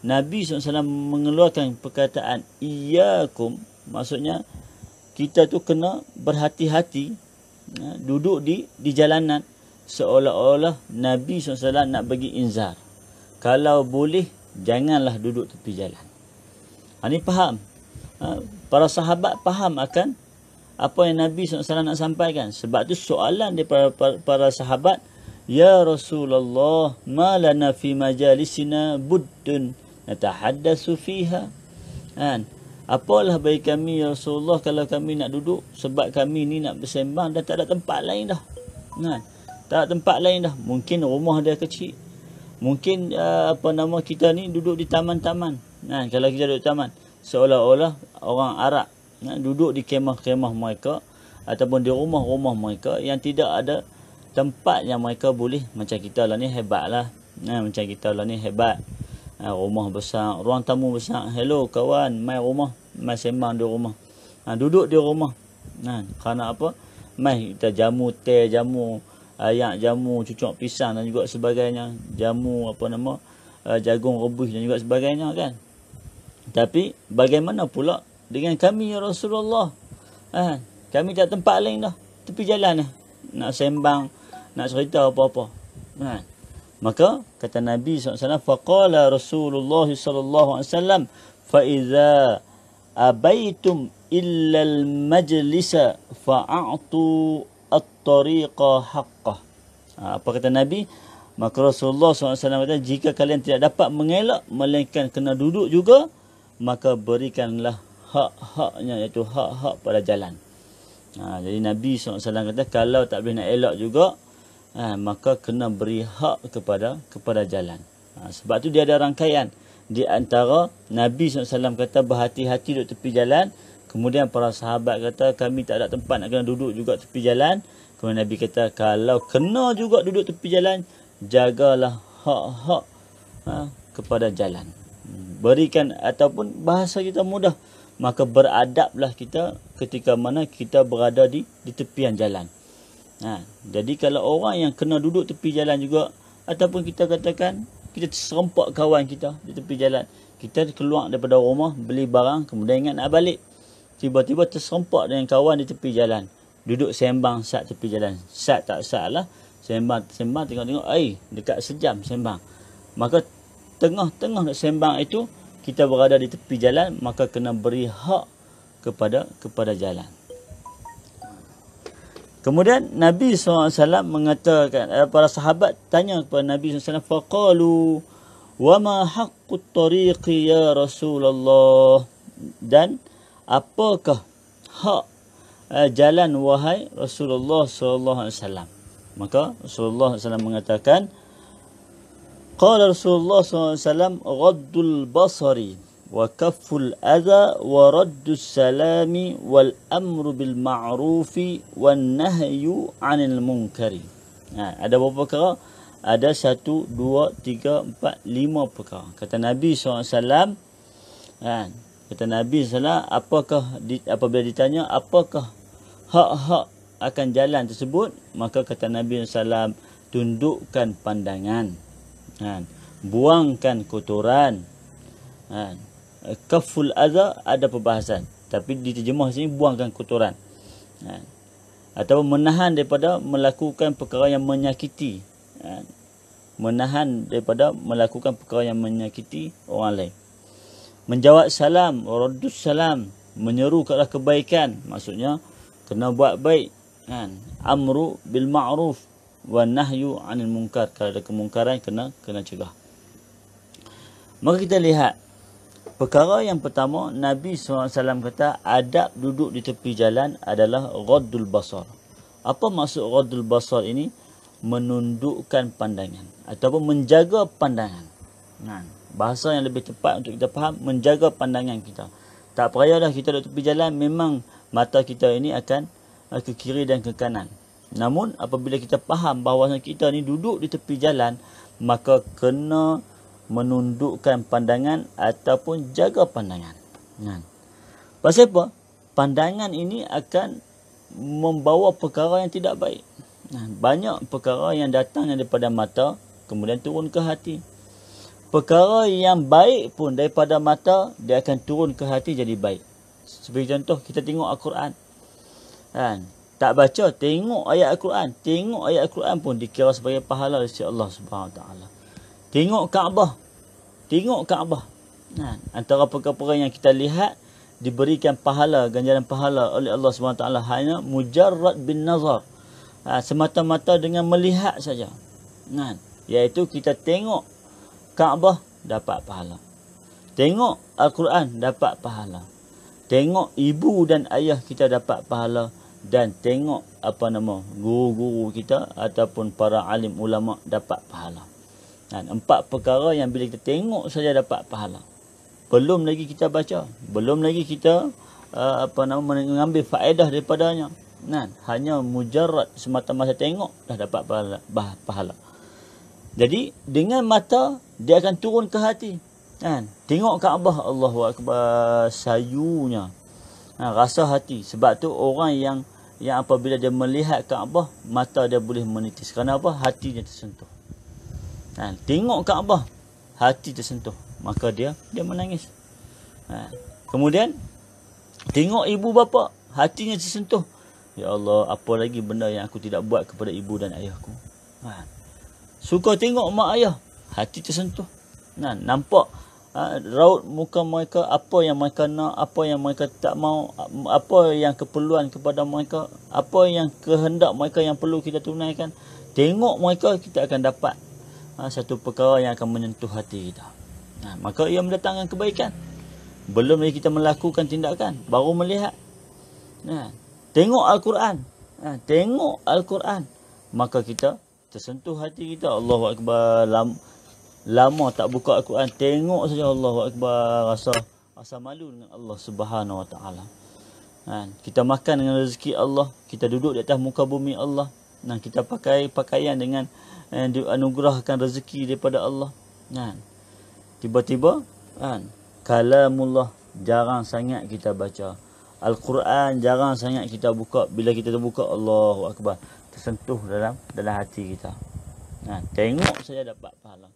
Nabi SAW mengeluarkan perkataan Iyakum Maksudnya kita tu kena berhati-hati ya, Duduk di di jalanan Seolah-olah Nabi SAW nak bagi inzar Kalau boleh janganlah duduk tepi jalan Ini ha, faham ha, Para sahabat faham akan apa yang Nabi SAW nak sampaikan. Sebab tu soalan daripada para, para sahabat. Ya Rasulullah, ma lana fi majalisina buddun natahaddasu fiha kan apalah bagi kami ya Rasulullah kalau kami nak duduk sebab kami ni nak bersembang dah tak ada tempat lain dah kan tak ada tempat lain dah mungkin rumah dia kecil mungkin uh, apa nama kita ni duduk di taman-taman kan kalau kita duduk di taman seolah-olah orang Arab kan? duduk di kemah-kemah mereka ataupun di rumah-rumah mereka yang tidak ada tempat yang mereka boleh macam kita lah ni hebat lah nah, kan? macam kita lah ni hebat ha, rumah besar, ruang tamu besar. Hello kawan, mai rumah, mai sembang di rumah. Ha, duduk di rumah. Ha, kerana apa? Mai kita jamu teh, jamu ayak, jamu cucuk pisang dan juga sebagainya. Jamu apa nama? jagung rebus dan juga sebagainya kan. Tapi bagaimana pula dengan kami ya Rasulullah? Ha, kami tak tempat lain dah. Tepi jalan dah. Nak sembang, nak cerita apa-apa. Nah. Ha. Maka kata Nabi SAW, Faqala Rasulullah SAW, Faiza abaitum illal majlisa fa'a'tu at-tariqa haqqah. Ha, apa kata Nabi? Maka Rasulullah SAW kata, jika kalian tidak dapat mengelak, melainkan kena duduk juga, maka berikanlah hak-haknya, iaitu hak-hak pada jalan. Ha, jadi Nabi SAW kata, kalau tak boleh nak elak juga, ha, maka kena beri hak kepada kepada jalan. Ha, sebab tu dia ada rangkaian di antara Nabi SAW kata berhati-hati duduk tepi jalan. Kemudian para sahabat kata kami tak ada tempat nak kena duduk juga tepi jalan. Kemudian Nabi kata kalau kena juga duduk tepi jalan, jagalah hak-hak ha, kepada jalan. Hmm, berikan ataupun bahasa kita mudah. Maka beradablah kita ketika mana kita berada di di tepian jalan. Ha. Jadi kalau orang yang kena duduk tepi jalan juga ataupun kita katakan kita serempak kawan kita di tepi jalan. Kita keluar daripada rumah beli barang kemudian ingat nak balik. Tiba-tiba terserempak dengan kawan di tepi jalan. Duduk sembang sat tepi jalan. Sat tak sat lah. Sembang, sembang tengok-tengok. Eh, dekat sejam sembang. Maka tengah-tengah nak sembang itu, kita berada di tepi jalan, maka kena beri hak kepada kepada jalan. Kemudian Nabi SAW mengatakan eh, para sahabat tanya kepada Nabi SAW faqalu wa ma haqqut tariq ya Rasulullah dan apakah hak eh, jalan wahai Rasulullah saw?" maka Rasulullah saw mengatakan qala Rasulullah saw alaihi wasallam ghaddul basari وكف الأذى ورد السلام والأمر بالمعروف والنهي عن المنكر nah, ada berapa perkara? Ada satu, dua, tiga, empat, lima perkara. Kata Nabi SAW, nah, ha, kata Nabi SAW, apakah, apabila ditanya, apakah hak-hak akan jalan tersebut, maka kata Nabi SAW, tundukkan pandangan, nah, ha, buangkan kotoran, nah, ha, kaful azza ada perbahasan tapi diterjemah sini buangkan kotoran ha. atau menahan daripada melakukan perkara yang menyakiti ha. menahan daripada melakukan perkara yang menyakiti orang lain menjawab salam raddus salam menyeru ke arah kebaikan maksudnya kena buat baik ha. amru bil ma'ruf wa nahyu anil munkar kalau ada kemungkaran kena kena cegah maka kita lihat Perkara yang pertama, Nabi SAW kata adab duduk di tepi jalan adalah ghaddul basar. Apa maksud ghaddul basar ini? Menundukkan pandangan ataupun menjaga pandangan. Nah, bahasa yang lebih tepat untuk kita faham, menjaga pandangan kita. Tak payahlah kita duduk tepi jalan, memang mata kita ini akan eh, ke kiri dan ke kanan. Namun apabila kita faham bahawa kita ni duduk di tepi jalan, maka kena menundukkan pandangan ataupun jaga pandangan. Kan? Pasal apa? Pandangan ini akan membawa perkara yang tidak baik. Kan? Banyak perkara yang datang daripada mata kemudian turun ke hati. Perkara yang baik pun daripada mata dia akan turun ke hati jadi baik. Sebagai contoh kita tengok Al-Quran. Kan? Tak baca, tengok ayat Al-Quran. Tengok ayat Al-Quran pun dikira sebagai pahala oleh Allah Subhanahu Wa Taala. Tengok Kaabah. Tengok Kaabah. Ha. Antara perkara-perkara yang kita lihat, diberikan pahala, ganjaran pahala oleh Allah SWT hanya mujarrat bin nazar. Ha. Semata-mata dengan melihat saja. Ha. Iaitu kita tengok Kaabah, dapat pahala. Tengok Al-Quran, dapat pahala. Tengok ibu dan ayah kita dapat pahala dan tengok apa nama guru-guru kita ataupun para alim ulama dapat pahala. Ha, empat perkara yang bila kita tengok saja dapat pahala. Belum lagi kita baca, belum lagi kita uh, apa nama mengambil faedah daripadanya. Nah, hanya mujarat semata-mata tengok dah dapat pahala, bah, pahala. Jadi dengan mata dia akan turun ke hati. Nah, Tengok Kaabah Allah Akbar sayunya. Ha, rasa hati. Sebab tu orang yang yang apabila dia melihat Kaabah, mata dia boleh menitis. Kenapa? Hatinya tersentuh. Ha, tengok Kaabah. Hati tersentuh. Maka dia, dia menangis. Ha, kemudian, tengok ibu bapa. Hatinya tersentuh. Ya Allah, apa lagi benda yang aku tidak buat kepada ibu dan ayahku. Ha, suka tengok mak ayah. Hati tersentuh. Ha, nampak ha, raut muka mereka. Apa yang mereka nak. Apa yang mereka tak mau. Apa yang keperluan kepada mereka. Apa yang kehendak mereka yang perlu kita tunaikan. Tengok mereka, kita akan dapat ha, satu perkara yang akan menyentuh hati kita. Ha, maka ia mendatangkan kebaikan. Belum lagi kita melakukan tindakan, baru melihat. Ha, tengok Al-Quran. Ha, tengok Al-Quran. Maka kita tersentuh hati kita. Allahu Akbar. Lam, lama tak buka Al-Quran. Tengok saja Allahu Akbar. Rasa, rasa malu dengan Allah Subhanahu Wa Taala. Ha, kita makan dengan rezeki Allah. Kita duduk di atas muka bumi Allah. Dan kita pakai pakaian dengan eh, anugerahkan rezeki daripada Allah kan tiba-tiba kan kalamullah jarang sangat kita baca Al-Quran jarang sangat kita buka bila kita terbuka Allahu akbar tersentuh dalam dalam hati kita kan tengok saja dapat pahala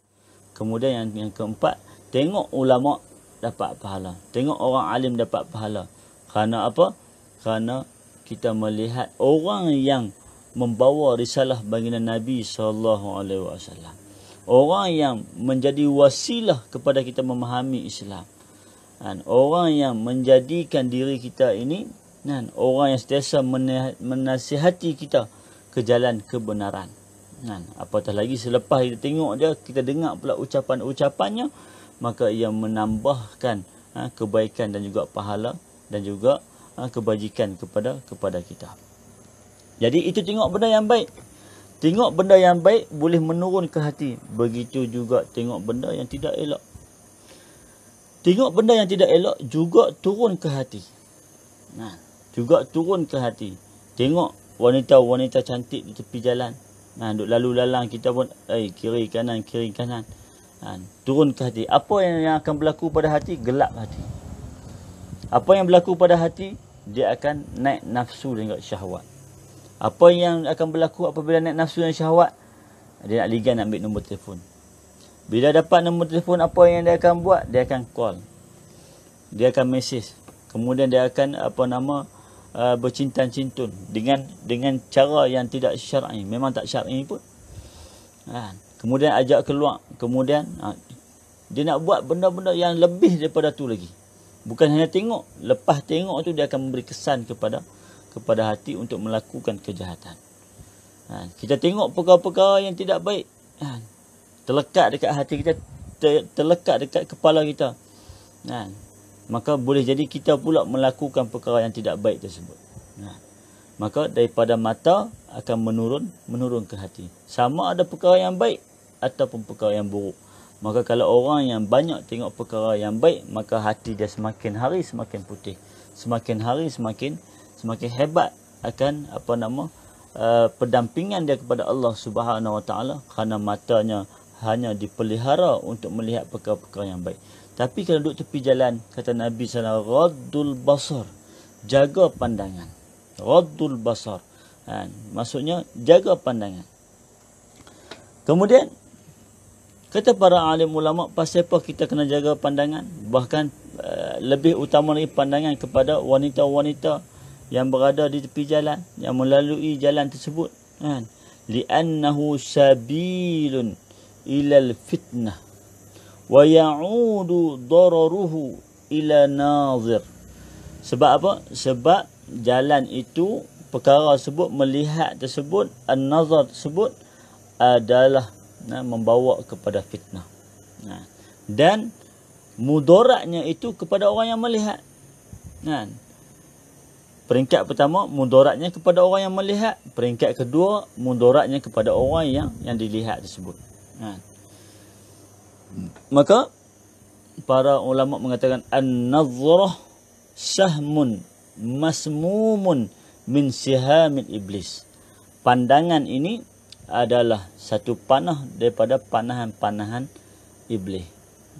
kemudian yang yang keempat tengok ulama dapat pahala tengok orang alim dapat pahala kerana apa kerana kita melihat orang yang membawa risalah baginda Nabi sallallahu alaihi wasallam. Orang yang menjadi wasilah kepada kita memahami Islam. Dan orang yang menjadikan diri kita ini dan orang yang sentiasa menasihati kita ke jalan kebenaran. Dan apatah lagi selepas kita tengok dia, kita dengar pula ucapan-ucapannya, maka ia menambahkan ha, kebaikan dan juga pahala dan juga ha, kebajikan kepada kepada kita. Jadi itu tengok benda yang baik. Tengok benda yang baik boleh menurun ke hati. Begitu juga tengok benda yang tidak elok. Tengok benda yang tidak elok juga turun ke hati. Nah, juga turun ke hati. Tengok wanita-wanita cantik di tepi jalan. Nah, duk lalu lalang kita pun eh kiri kanan kiri kanan. Ha, turun ke hati. Apa yang yang akan berlaku pada hati? Gelap hati. Apa yang berlaku pada hati? Dia akan naik nafsu dengan syahwat. Apa yang akan berlaku apabila naik nafsu dan syahwat? Dia nak ligan nak ambil nombor telefon. Bila dapat nombor telefon, apa yang dia akan buat? Dia akan call. Dia akan mesej. Kemudian dia akan apa nama uh, bercintan-cintun dengan dengan cara yang tidak syar'i. Memang tak syar'i pun. Ha. Kemudian ajak keluar. Kemudian ha, dia nak buat benda-benda yang lebih daripada tu lagi. Bukan hanya tengok. Lepas tengok tu dia akan memberi kesan kepada kepada hati untuk melakukan kejahatan. Ha, kita tengok perkara-perkara yang tidak baik. Ha, terlekat dekat hati kita. Ter, terlekat dekat kepala kita. Ha, maka boleh jadi kita pula melakukan perkara yang tidak baik tersebut. Ha, maka daripada mata akan menurun menurun ke hati. Sama ada perkara yang baik ataupun perkara yang buruk. Maka kalau orang yang banyak tengok perkara yang baik, maka hati dia semakin hari semakin putih. Semakin hari semakin putih semakin hebat akan apa nama uh, pendampingan dia kepada Allah Subhanahu Wa Taala kerana matanya hanya dipelihara untuk melihat perkara-perkara yang baik. Tapi kalau duduk tepi jalan, kata Nabi Sallallahu Alaihi Wasallam, Raddul Basar, jaga pandangan. Raddul Basar, ha, maksudnya jaga pandangan. Kemudian, kata para alim ulama, pasal apa kita kena jaga pandangan? Bahkan uh, lebih utama lagi pandangan kepada wanita-wanita yang berada di tepi jalan yang melalui jalan tersebut kan li'annahu sabilun ilal fitnah wa ya'udu dararuhu ila nazir sebab apa sebab jalan itu perkara tersebut melihat tersebut an-nazar tersebut adalah nah, membawa kepada fitnah nah dan mudaratnya itu kepada orang yang melihat nah, Peringkat pertama mudaratnya kepada orang yang melihat, peringkat kedua mudaratnya kepada orang yang yang dilihat tersebut. Ha. Maka para ulama mengatakan an-nazrah sahmun masmumun min min iblis. Pandangan ini adalah satu panah daripada panahan-panahan iblis.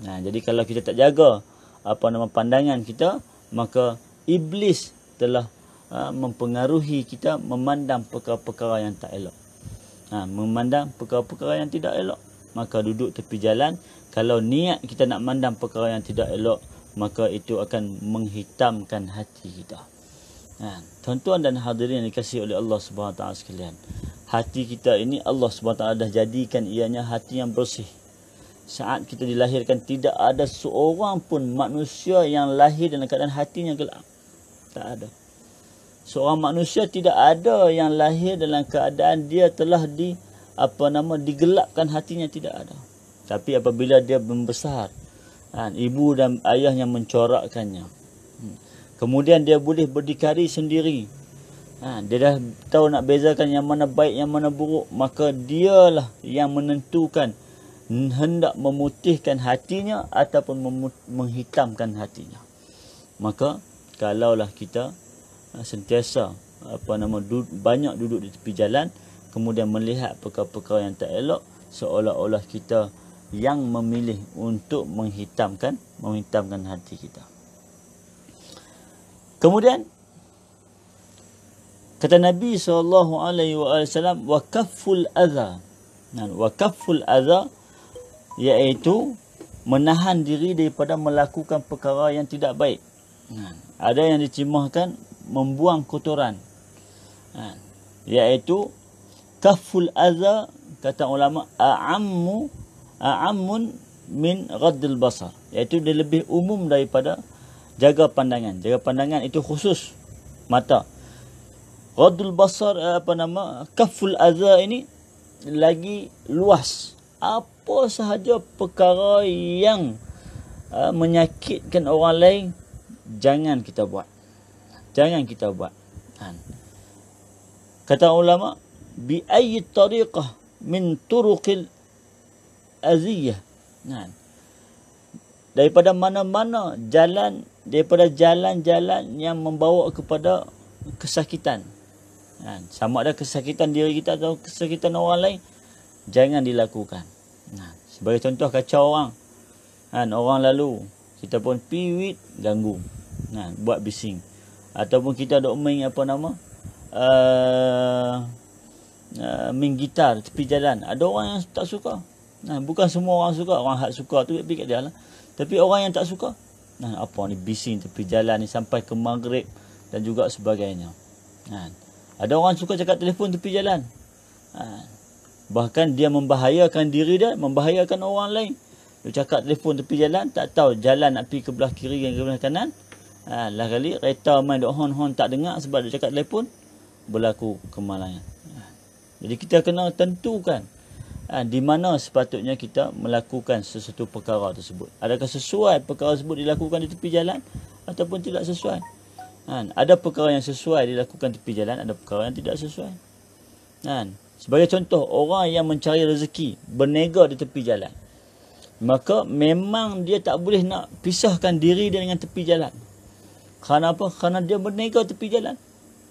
Nah, jadi kalau kita tak jaga apa nama pandangan kita, maka iblis telah ha, mempengaruhi kita memandang perkara-perkara yang tak elok. Ha, memandang perkara-perkara yang tidak elok. Maka duduk tepi jalan. Kalau niat kita nak mandang perkara yang tidak elok, maka itu akan menghitamkan hati kita. Ha, tuan-tuan dan hadirin yang dikasihi oleh Allah SWT sekalian. Hati kita ini Allah SWT dah jadikan ianya hati yang bersih. Saat kita dilahirkan tidak ada seorang pun manusia yang lahir dalam keadaan hatinya gelap tak ada. Seorang manusia tidak ada yang lahir dalam keadaan dia telah di apa nama digelapkan hatinya tidak ada. Tapi apabila dia membesar, kan, ibu dan ayahnya mencorakkannya. Hmm. Kemudian dia boleh berdikari sendiri. Ha, dia dah tahu nak bezakan yang mana baik, yang mana buruk. Maka dialah yang menentukan hendak memutihkan hatinya ataupun menghitamkan hatinya. Maka kalaulah kita ah, sentiasa apa nama duduk, banyak duduk di tepi jalan kemudian melihat perkara-perkara yang tak elok seolah-olah kita yang memilih untuk menghitamkan menghitamkan hati kita kemudian kata Nabi sallallahu alaihi wasallam wa kafful adha dan wa kafful adha iaitu menahan diri daripada melakukan perkara yang tidak baik ada yang dicimahkan membuang kotoran ha. iaitu kaful adza kata ulama a'ammu a'ammun min raddil basar iaitu dia lebih umum daripada jaga pandangan jaga pandangan itu khusus mata raddul basar eh, apa nama kaful adza ini lagi luas apa sahaja perkara yang uh, menyakitkan orang lain jangan kita buat. Jangan kita buat. Kan? Kata ulama, bi ayyi tariqah min turuqil aziyah. Kan? Daripada mana-mana jalan, daripada jalan-jalan yang membawa kepada kesakitan. Kan? Sama ada kesakitan diri kita atau kesakitan orang lain, jangan dilakukan. Kan? Sebagai contoh kacau orang. Kan? Orang lalu, kita pun piwit ganggu nah buat bising ataupun kita dok main apa nama uh, uh, main gitar tepi jalan ada orang yang tak suka nah bukan semua orang suka orang hak suka tu tapi kat dia lah tapi orang yang tak suka nah apa ni bising tepi jalan ni sampai ke maghrib dan juga sebagainya nah ada orang suka cakap telefon tepi jalan nah, bahkan dia membahayakan diri dia membahayakan orang lain dia cakap telefon tepi jalan, tak tahu jalan nak pergi ke belah kiri dan ke belah kanan. Ha, lah kali kereta main duk hon-hon tak dengar sebab dia cakap telefon, berlaku kemalangan. Ha. Jadi kita kena tentukan ha, di mana sepatutnya kita melakukan sesuatu perkara tersebut. Adakah sesuai perkara tersebut dilakukan di tepi jalan ataupun tidak sesuai. Ha, ada perkara yang sesuai dilakukan tepi jalan, ada perkara yang tidak sesuai. Ha, sebagai contoh, orang yang mencari rezeki, berniaga di tepi jalan maka memang dia tak boleh nak pisahkan diri dia dengan tepi jalan. Kenapa? Kerana dia berniaga tepi jalan.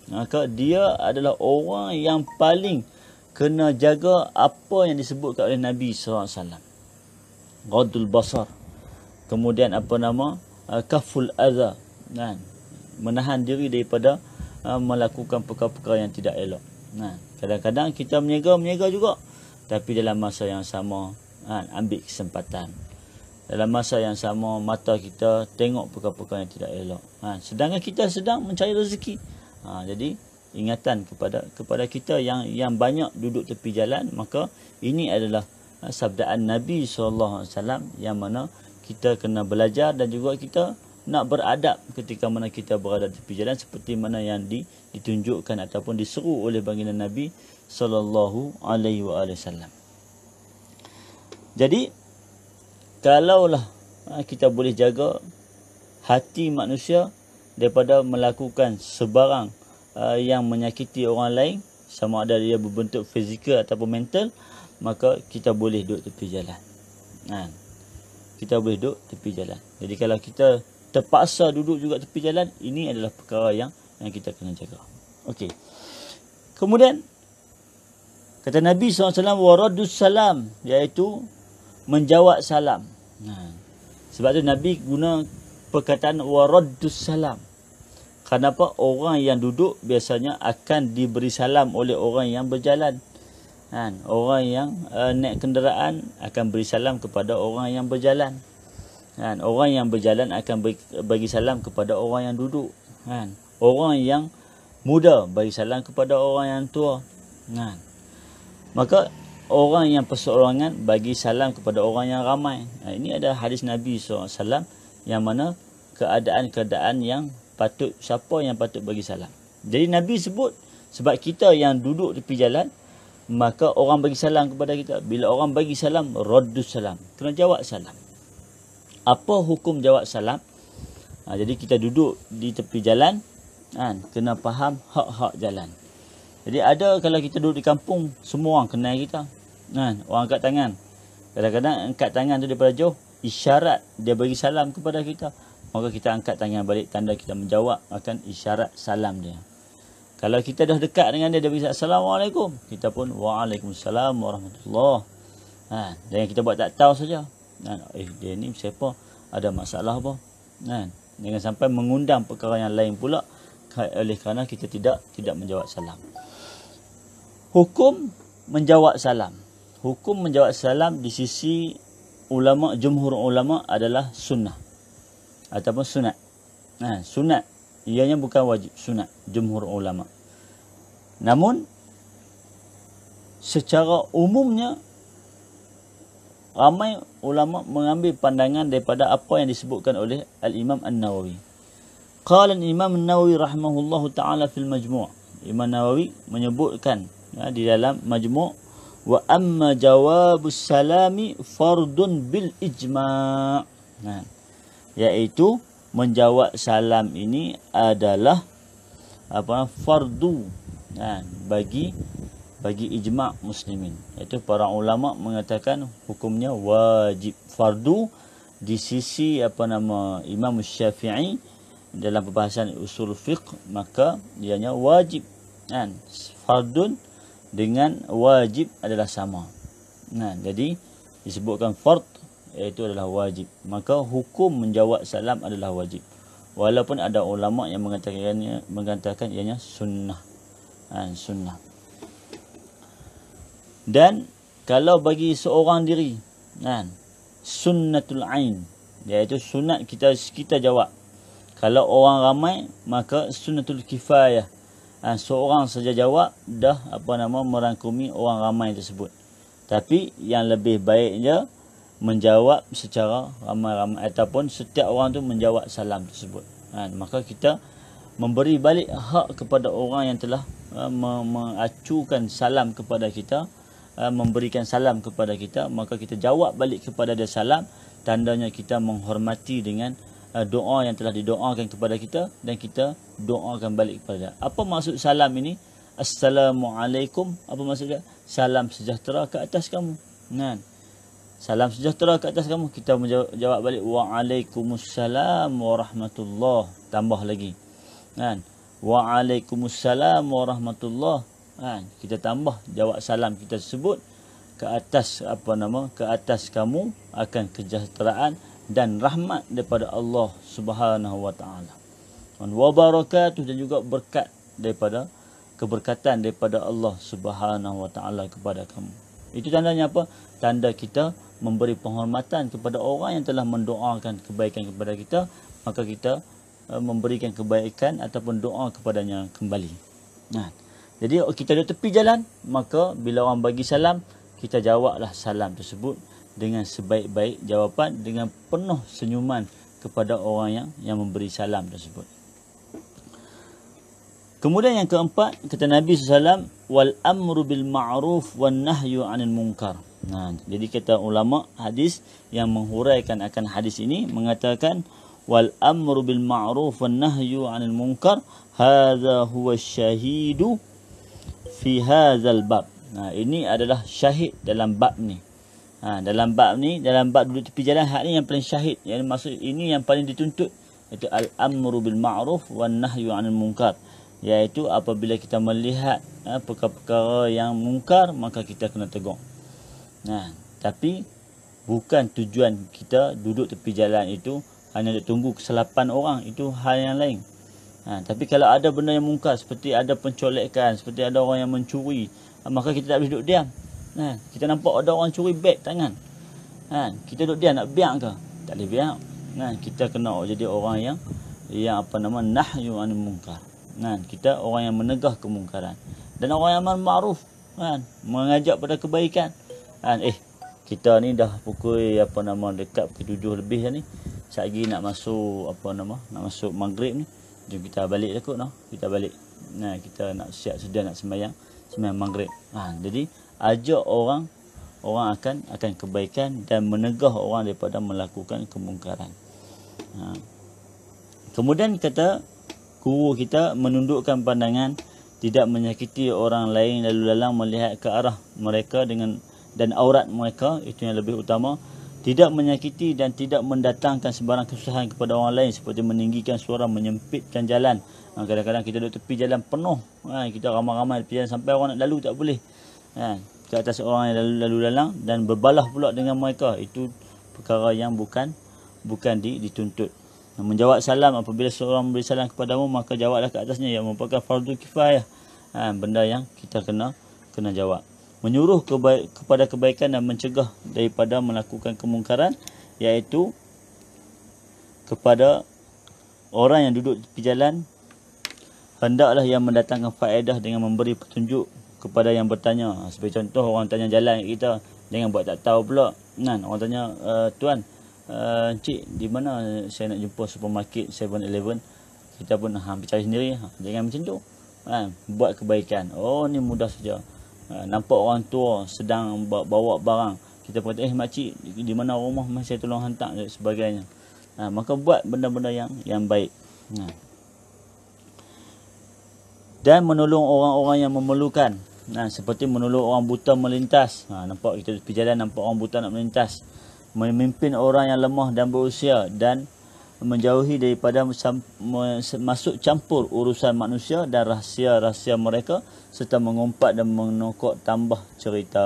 Maka dia adalah orang yang paling kena jaga apa yang disebutkan oleh Nabi SAW. Ghadul basar. Kemudian apa nama? Ah, kaful azah. Nah. Menahan diri daripada ah, melakukan perkara-perkara yang tidak elok. Nah. Kadang-kadang kita menyegar-menyegar juga. Tapi dalam masa yang sama, kan? ambil kesempatan dalam masa yang sama mata kita tengok perkara-perkara yang tidak elok kan? sedangkan kita sedang mencari rezeki ha, jadi ingatan kepada kepada kita yang yang banyak duduk tepi jalan maka ini adalah ha, sabdaan Nabi SAW yang mana kita kena belajar dan juga kita nak beradab ketika mana kita berada tepi jalan seperti mana yang di, ditunjukkan ataupun diseru oleh baginda Nabi sallallahu alaihi wasallam. Jadi kalaulah ha, kita boleh jaga hati manusia daripada melakukan sebarang ha, yang menyakiti orang lain sama ada dia berbentuk fizikal ataupun mental maka kita boleh duduk tepi jalan. Ha. Kita boleh duduk tepi jalan. Jadi kalau kita terpaksa duduk juga tepi jalan ini adalah perkara yang yang kita kena jaga. Okey. Kemudian kata Nabi SAW alaihi wasallam waradus salam iaitu menjawab salam. Ha. Sebab tu Nabi guna perkataan waraddus salam. Kenapa orang yang duduk biasanya akan diberi salam oleh orang yang berjalan. Kan? Orang yang uh, naik kenderaan akan beri salam kepada orang yang berjalan. Kan? Orang yang berjalan akan beri, bagi salam kepada orang yang duduk. Kan? Orang yang muda bagi salam kepada orang yang tua. Kan? Maka orang yang perseorangan bagi salam kepada orang yang ramai. Ha, ini ada hadis Nabi SAW yang mana keadaan-keadaan yang patut, siapa yang patut bagi salam. Jadi Nabi sebut sebab kita yang duduk tepi jalan, maka orang bagi salam kepada kita. Bila orang bagi salam, radus salam. Kena jawab salam. Apa hukum jawab salam? Ha, jadi kita duduk di tepi jalan, ha, kena faham hak-hak jalan. Jadi ada kalau kita duduk di kampung, semua orang kenal kita. Kan, orang angkat tangan. Kadang-kadang angkat tangan tu daripada jauh, isyarat dia bagi salam kepada kita. Maka kita angkat tangan balik, tanda kita menjawab akan isyarat salam dia. Kalau kita dah dekat dengan dia, dia salam Assalamualaikum. Kita pun Waalaikumsalam warahmatullah. ha, Jangan kita buat tak tahu saja. Ha, eh, dia ni siapa? Ada masalah apa? Ha, kan? jangan sampai mengundang perkara yang lain pula oleh kerana kita tidak tidak menjawab salam. Hukum menjawab salam hukum menjawab salam di sisi ulama jumhur ulama adalah sunnah ataupun sunat. Ha, sunat ianya bukan wajib sunat jumhur ulama. Namun secara umumnya ramai ulama mengambil pandangan daripada apa yang disebutkan oleh al-Imam An-Nawawi. Qala imam An-Nawawi rahimahullahu taala fil majmu'. Imam Nawawi menyebutkan ya, di dalam majmu' wa amma jawabus salami fardun bil ijma' nah yaitu menjawab salam ini adalah apa fardu nah bagi bagi ijma' muslimin iaitu para ulama mengatakan hukumnya wajib fardu di sisi apa nama Imam Syafi'i dalam pembahasan usul fiqh maka ianya wajib kan fardun dengan wajib adalah sama. Nah, jadi disebutkan fard iaitu adalah wajib. Maka hukum menjawab salam adalah wajib. Walaupun ada ulama yang mengatakannya mengatakan ianya sunnah. Ha, sunnah. Dan kalau bagi seorang diri, kan? Sunnatul ain iaitu sunat kita kita jawab. Kalau orang ramai maka sunnatul kifayah uh, seorang saja jawab dah apa nama merangkumi orang ramai tersebut. Tapi yang lebih baiknya menjawab secara ramai-ramai ataupun setiap orang tu menjawab salam tersebut. Ha, maka kita memberi balik hak kepada orang yang telah uh, mengacukan salam kepada kita, uh, memberikan salam kepada kita, maka kita jawab balik kepada dia salam, tandanya kita menghormati dengan Eh, doa yang telah didoakan kepada kita dan kita doakan balik kepada dia. Apa maksud salam ini? Assalamualaikum. Apa maksudnya? Salam sejahtera ke atas kamu. Kan? Salam sejahtera ke atas kamu. Kita menjawab balik. Waalaikumsalam warahmatullahi. Tambah lagi. Kan? Waalaikumsalam warahmatullahi. Kan? Kita tambah jawab salam kita sebut ke atas apa nama ke atas kamu akan kejahteraan dan rahmat daripada Allah Subhanahu wa taala. Dan wabarakatuh dan juga berkat daripada keberkatan daripada Allah Subhanahu wa taala kepada kamu. Itu tandanya apa? Tanda kita memberi penghormatan kepada orang yang telah mendoakan kebaikan kepada kita, maka kita eh, memberikan kebaikan ataupun doa kepadanya kembali. Nah. Jadi kita ada tepi jalan, maka bila orang bagi salam, kita jawablah salam tersebut dengan sebaik-baik jawapan dengan penuh senyuman kepada orang yang yang memberi salam tersebut. Kemudian yang keempat kata Nabi SAW wal amru bil ma'ruf wan nahyu 'anil munkar. Nah, ha, jadi kata ulama hadis yang menghuraikan akan hadis ini mengatakan wal amru bil ma'ruf wan nahyu 'anil munkar hadza huwa syahidu fi hadzal bab. Nah, ha, ini adalah syahid dalam bab ni. Ha, dalam bab ni, dalam bab duduk tepi jalan, hak ni yang paling syahid. Yang maksud ini yang paling dituntut. Iaitu al-amru bil ma'ruf wa nahyu anil munkar. Iaitu apabila kita melihat ha, perkara-perkara yang mungkar, maka kita kena tegur. Nah, ha, tapi bukan tujuan kita duduk tepi jalan itu hanya untuk tunggu keselapan orang itu hal yang lain. Ha, tapi kalau ada benda yang mungkar seperti ada pencolekan, seperti ada orang yang mencuri, ha, maka kita tak boleh duduk diam. Ha, kita nampak ada orang curi beg tangan. Ha, kita duduk dia nak biar ke? Tak boleh biar. Ha, kan? kita kena jadi orang yang yang apa nama nahyu anil mungkar. Ha, kita orang yang menegah kemungkaran dan orang yang amal ma'ruf kan mengajak pada kebaikan kan eh kita ni dah pukul apa nama dekat pukul 7 lebih ni sat lagi nak masuk apa nama nak masuk maghrib ni jom kita balik dekat no kita balik nah kita nak siap sedia nak sembahyang sembahyang maghrib ha jadi ajak orang orang akan akan kebaikan dan menegah orang daripada melakukan kemungkaran. Ha. Kemudian kata guru kita menundukkan pandangan tidak menyakiti orang lain lalu lalang melihat ke arah mereka dengan dan aurat mereka itu yang lebih utama tidak menyakiti dan tidak mendatangkan sebarang kesusahan kepada orang lain seperti meninggikan suara menyempitkan jalan ha, kadang-kadang kita duduk tepi jalan penuh ha, kita ramai-ramai tepi jalan sampai orang nak lalu tak boleh ha ke atas orang yang lalu lalang dan berbalah pula dengan mereka itu perkara yang bukan bukan di, dituntut menjawab salam apabila seorang memberi salam kepadamu maka jawablah ke atasnya yang merupakan fardu kifayah ha, benda yang kita kena kena jawab menyuruh kebaik, kepada kebaikan dan mencegah daripada melakukan kemungkaran iaitu kepada orang yang duduk di jalan hendaklah yang mendatangkan faedah dengan memberi petunjuk kepada yang bertanya sebagai contoh orang tanya jalan kita jangan buat tak tahu pula kan orang tanya eh, tuan eh, encik di mana saya nak jumpa supermarket 7-Eleven kita pun hampir cari sendiri ha, jangan macam tu kan buat kebaikan oh ni mudah saja ha, nampak orang tua sedang bawa barang kita pun kata eh makcik di mana rumah saya tolong hantar dan sebagainya Ha, maka buat benda-benda yang yang baik. Ha. Dan menolong orang-orang yang memerlukan. Nah ha, seperti menolong orang buta melintas ha, nampak kita pergi jalan nampak orang buta nak melintas memimpin orang yang lemah dan berusia dan menjauhi daripada masuk campur urusan manusia dan rahsia-rahsia mereka serta mengumpat dan menokok tambah cerita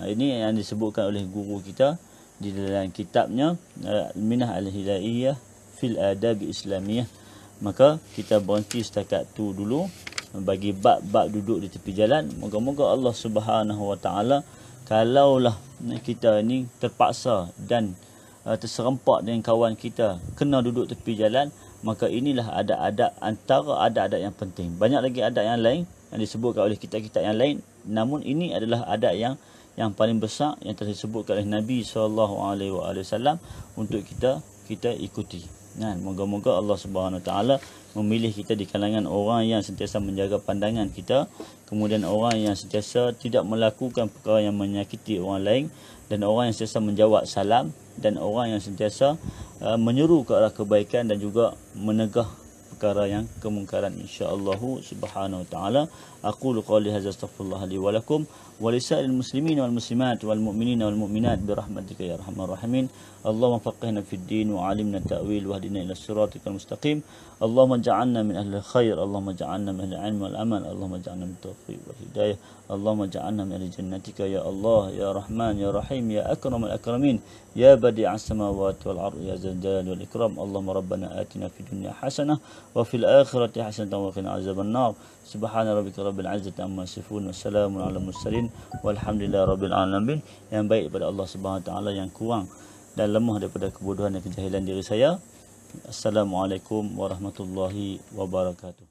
ha, ini yang disebutkan oleh guru kita di dalam kitabnya eh, Minah al-Hilaiyah fil Adab Islamiyah maka kita berhenti setakat tu dulu bagi bab-bab duduk di tepi jalan moga-moga Allah Subhanahu Wa Taala kalaulah kita ni terpaksa dan uh, terserempak dengan kawan kita kena duduk tepi jalan maka inilah adat-adat antara adat-adat yang penting banyak lagi adat yang lain yang disebutkan oleh kitab-kitab yang lain namun ini adalah adat yang yang paling besar yang telah oleh Nabi SAW untuk kita kita ikuti Kan? Moga-moga Allah Subhanahu taala memilih kita di kalangan orang yang sentiasa menjaga pandangan kita, kemudian orang yang sentiasa tidak melakukan perkara yang menyakiti orang lain dan orang yang sentiasa menjawab salam dan orang yang sentiasa uh, menyeru ke arah kebaikan dan juga menegah perkara yang kemungkaran insya-Allah Subhanahu taala. أقول قولي هذا استغفر الله لي ولكم ولسائر المسلمين والمسلمات والمؤمنين والمؤمنات برحمتك يا أرحم الراحمين اللهم فقهنا في الدين وعلمنا التأويل واهدنا إلى صراطك المستقيم اللهم اجعلنا من أهل الخير اللهم اجعلنا من أهل العلم والأمل اللهم اجعلنا من التوفيق والهداية اللهم اجعلنا من أهل جنتك يا الله يا رحمن يا رحيم يا أكرم الأكرمين يا بديع السماوات والأرض يا ذا الجلال والإكرام اللهم ربنا آتنا في الدنيا حسنة وفي الآخرة حسنة وقنا عذاب النار Subhana rabbika rabbil izzati amma yasifun wa salamun alal mursalin walhamdulillahi rabbil alamin. Yang baik kepada Allah Subhanahu taala yang kurang dan lemah daripada kebodohan dan kejahilan diri saya. Assalamualaikum warahmatullahi wabarakatuh.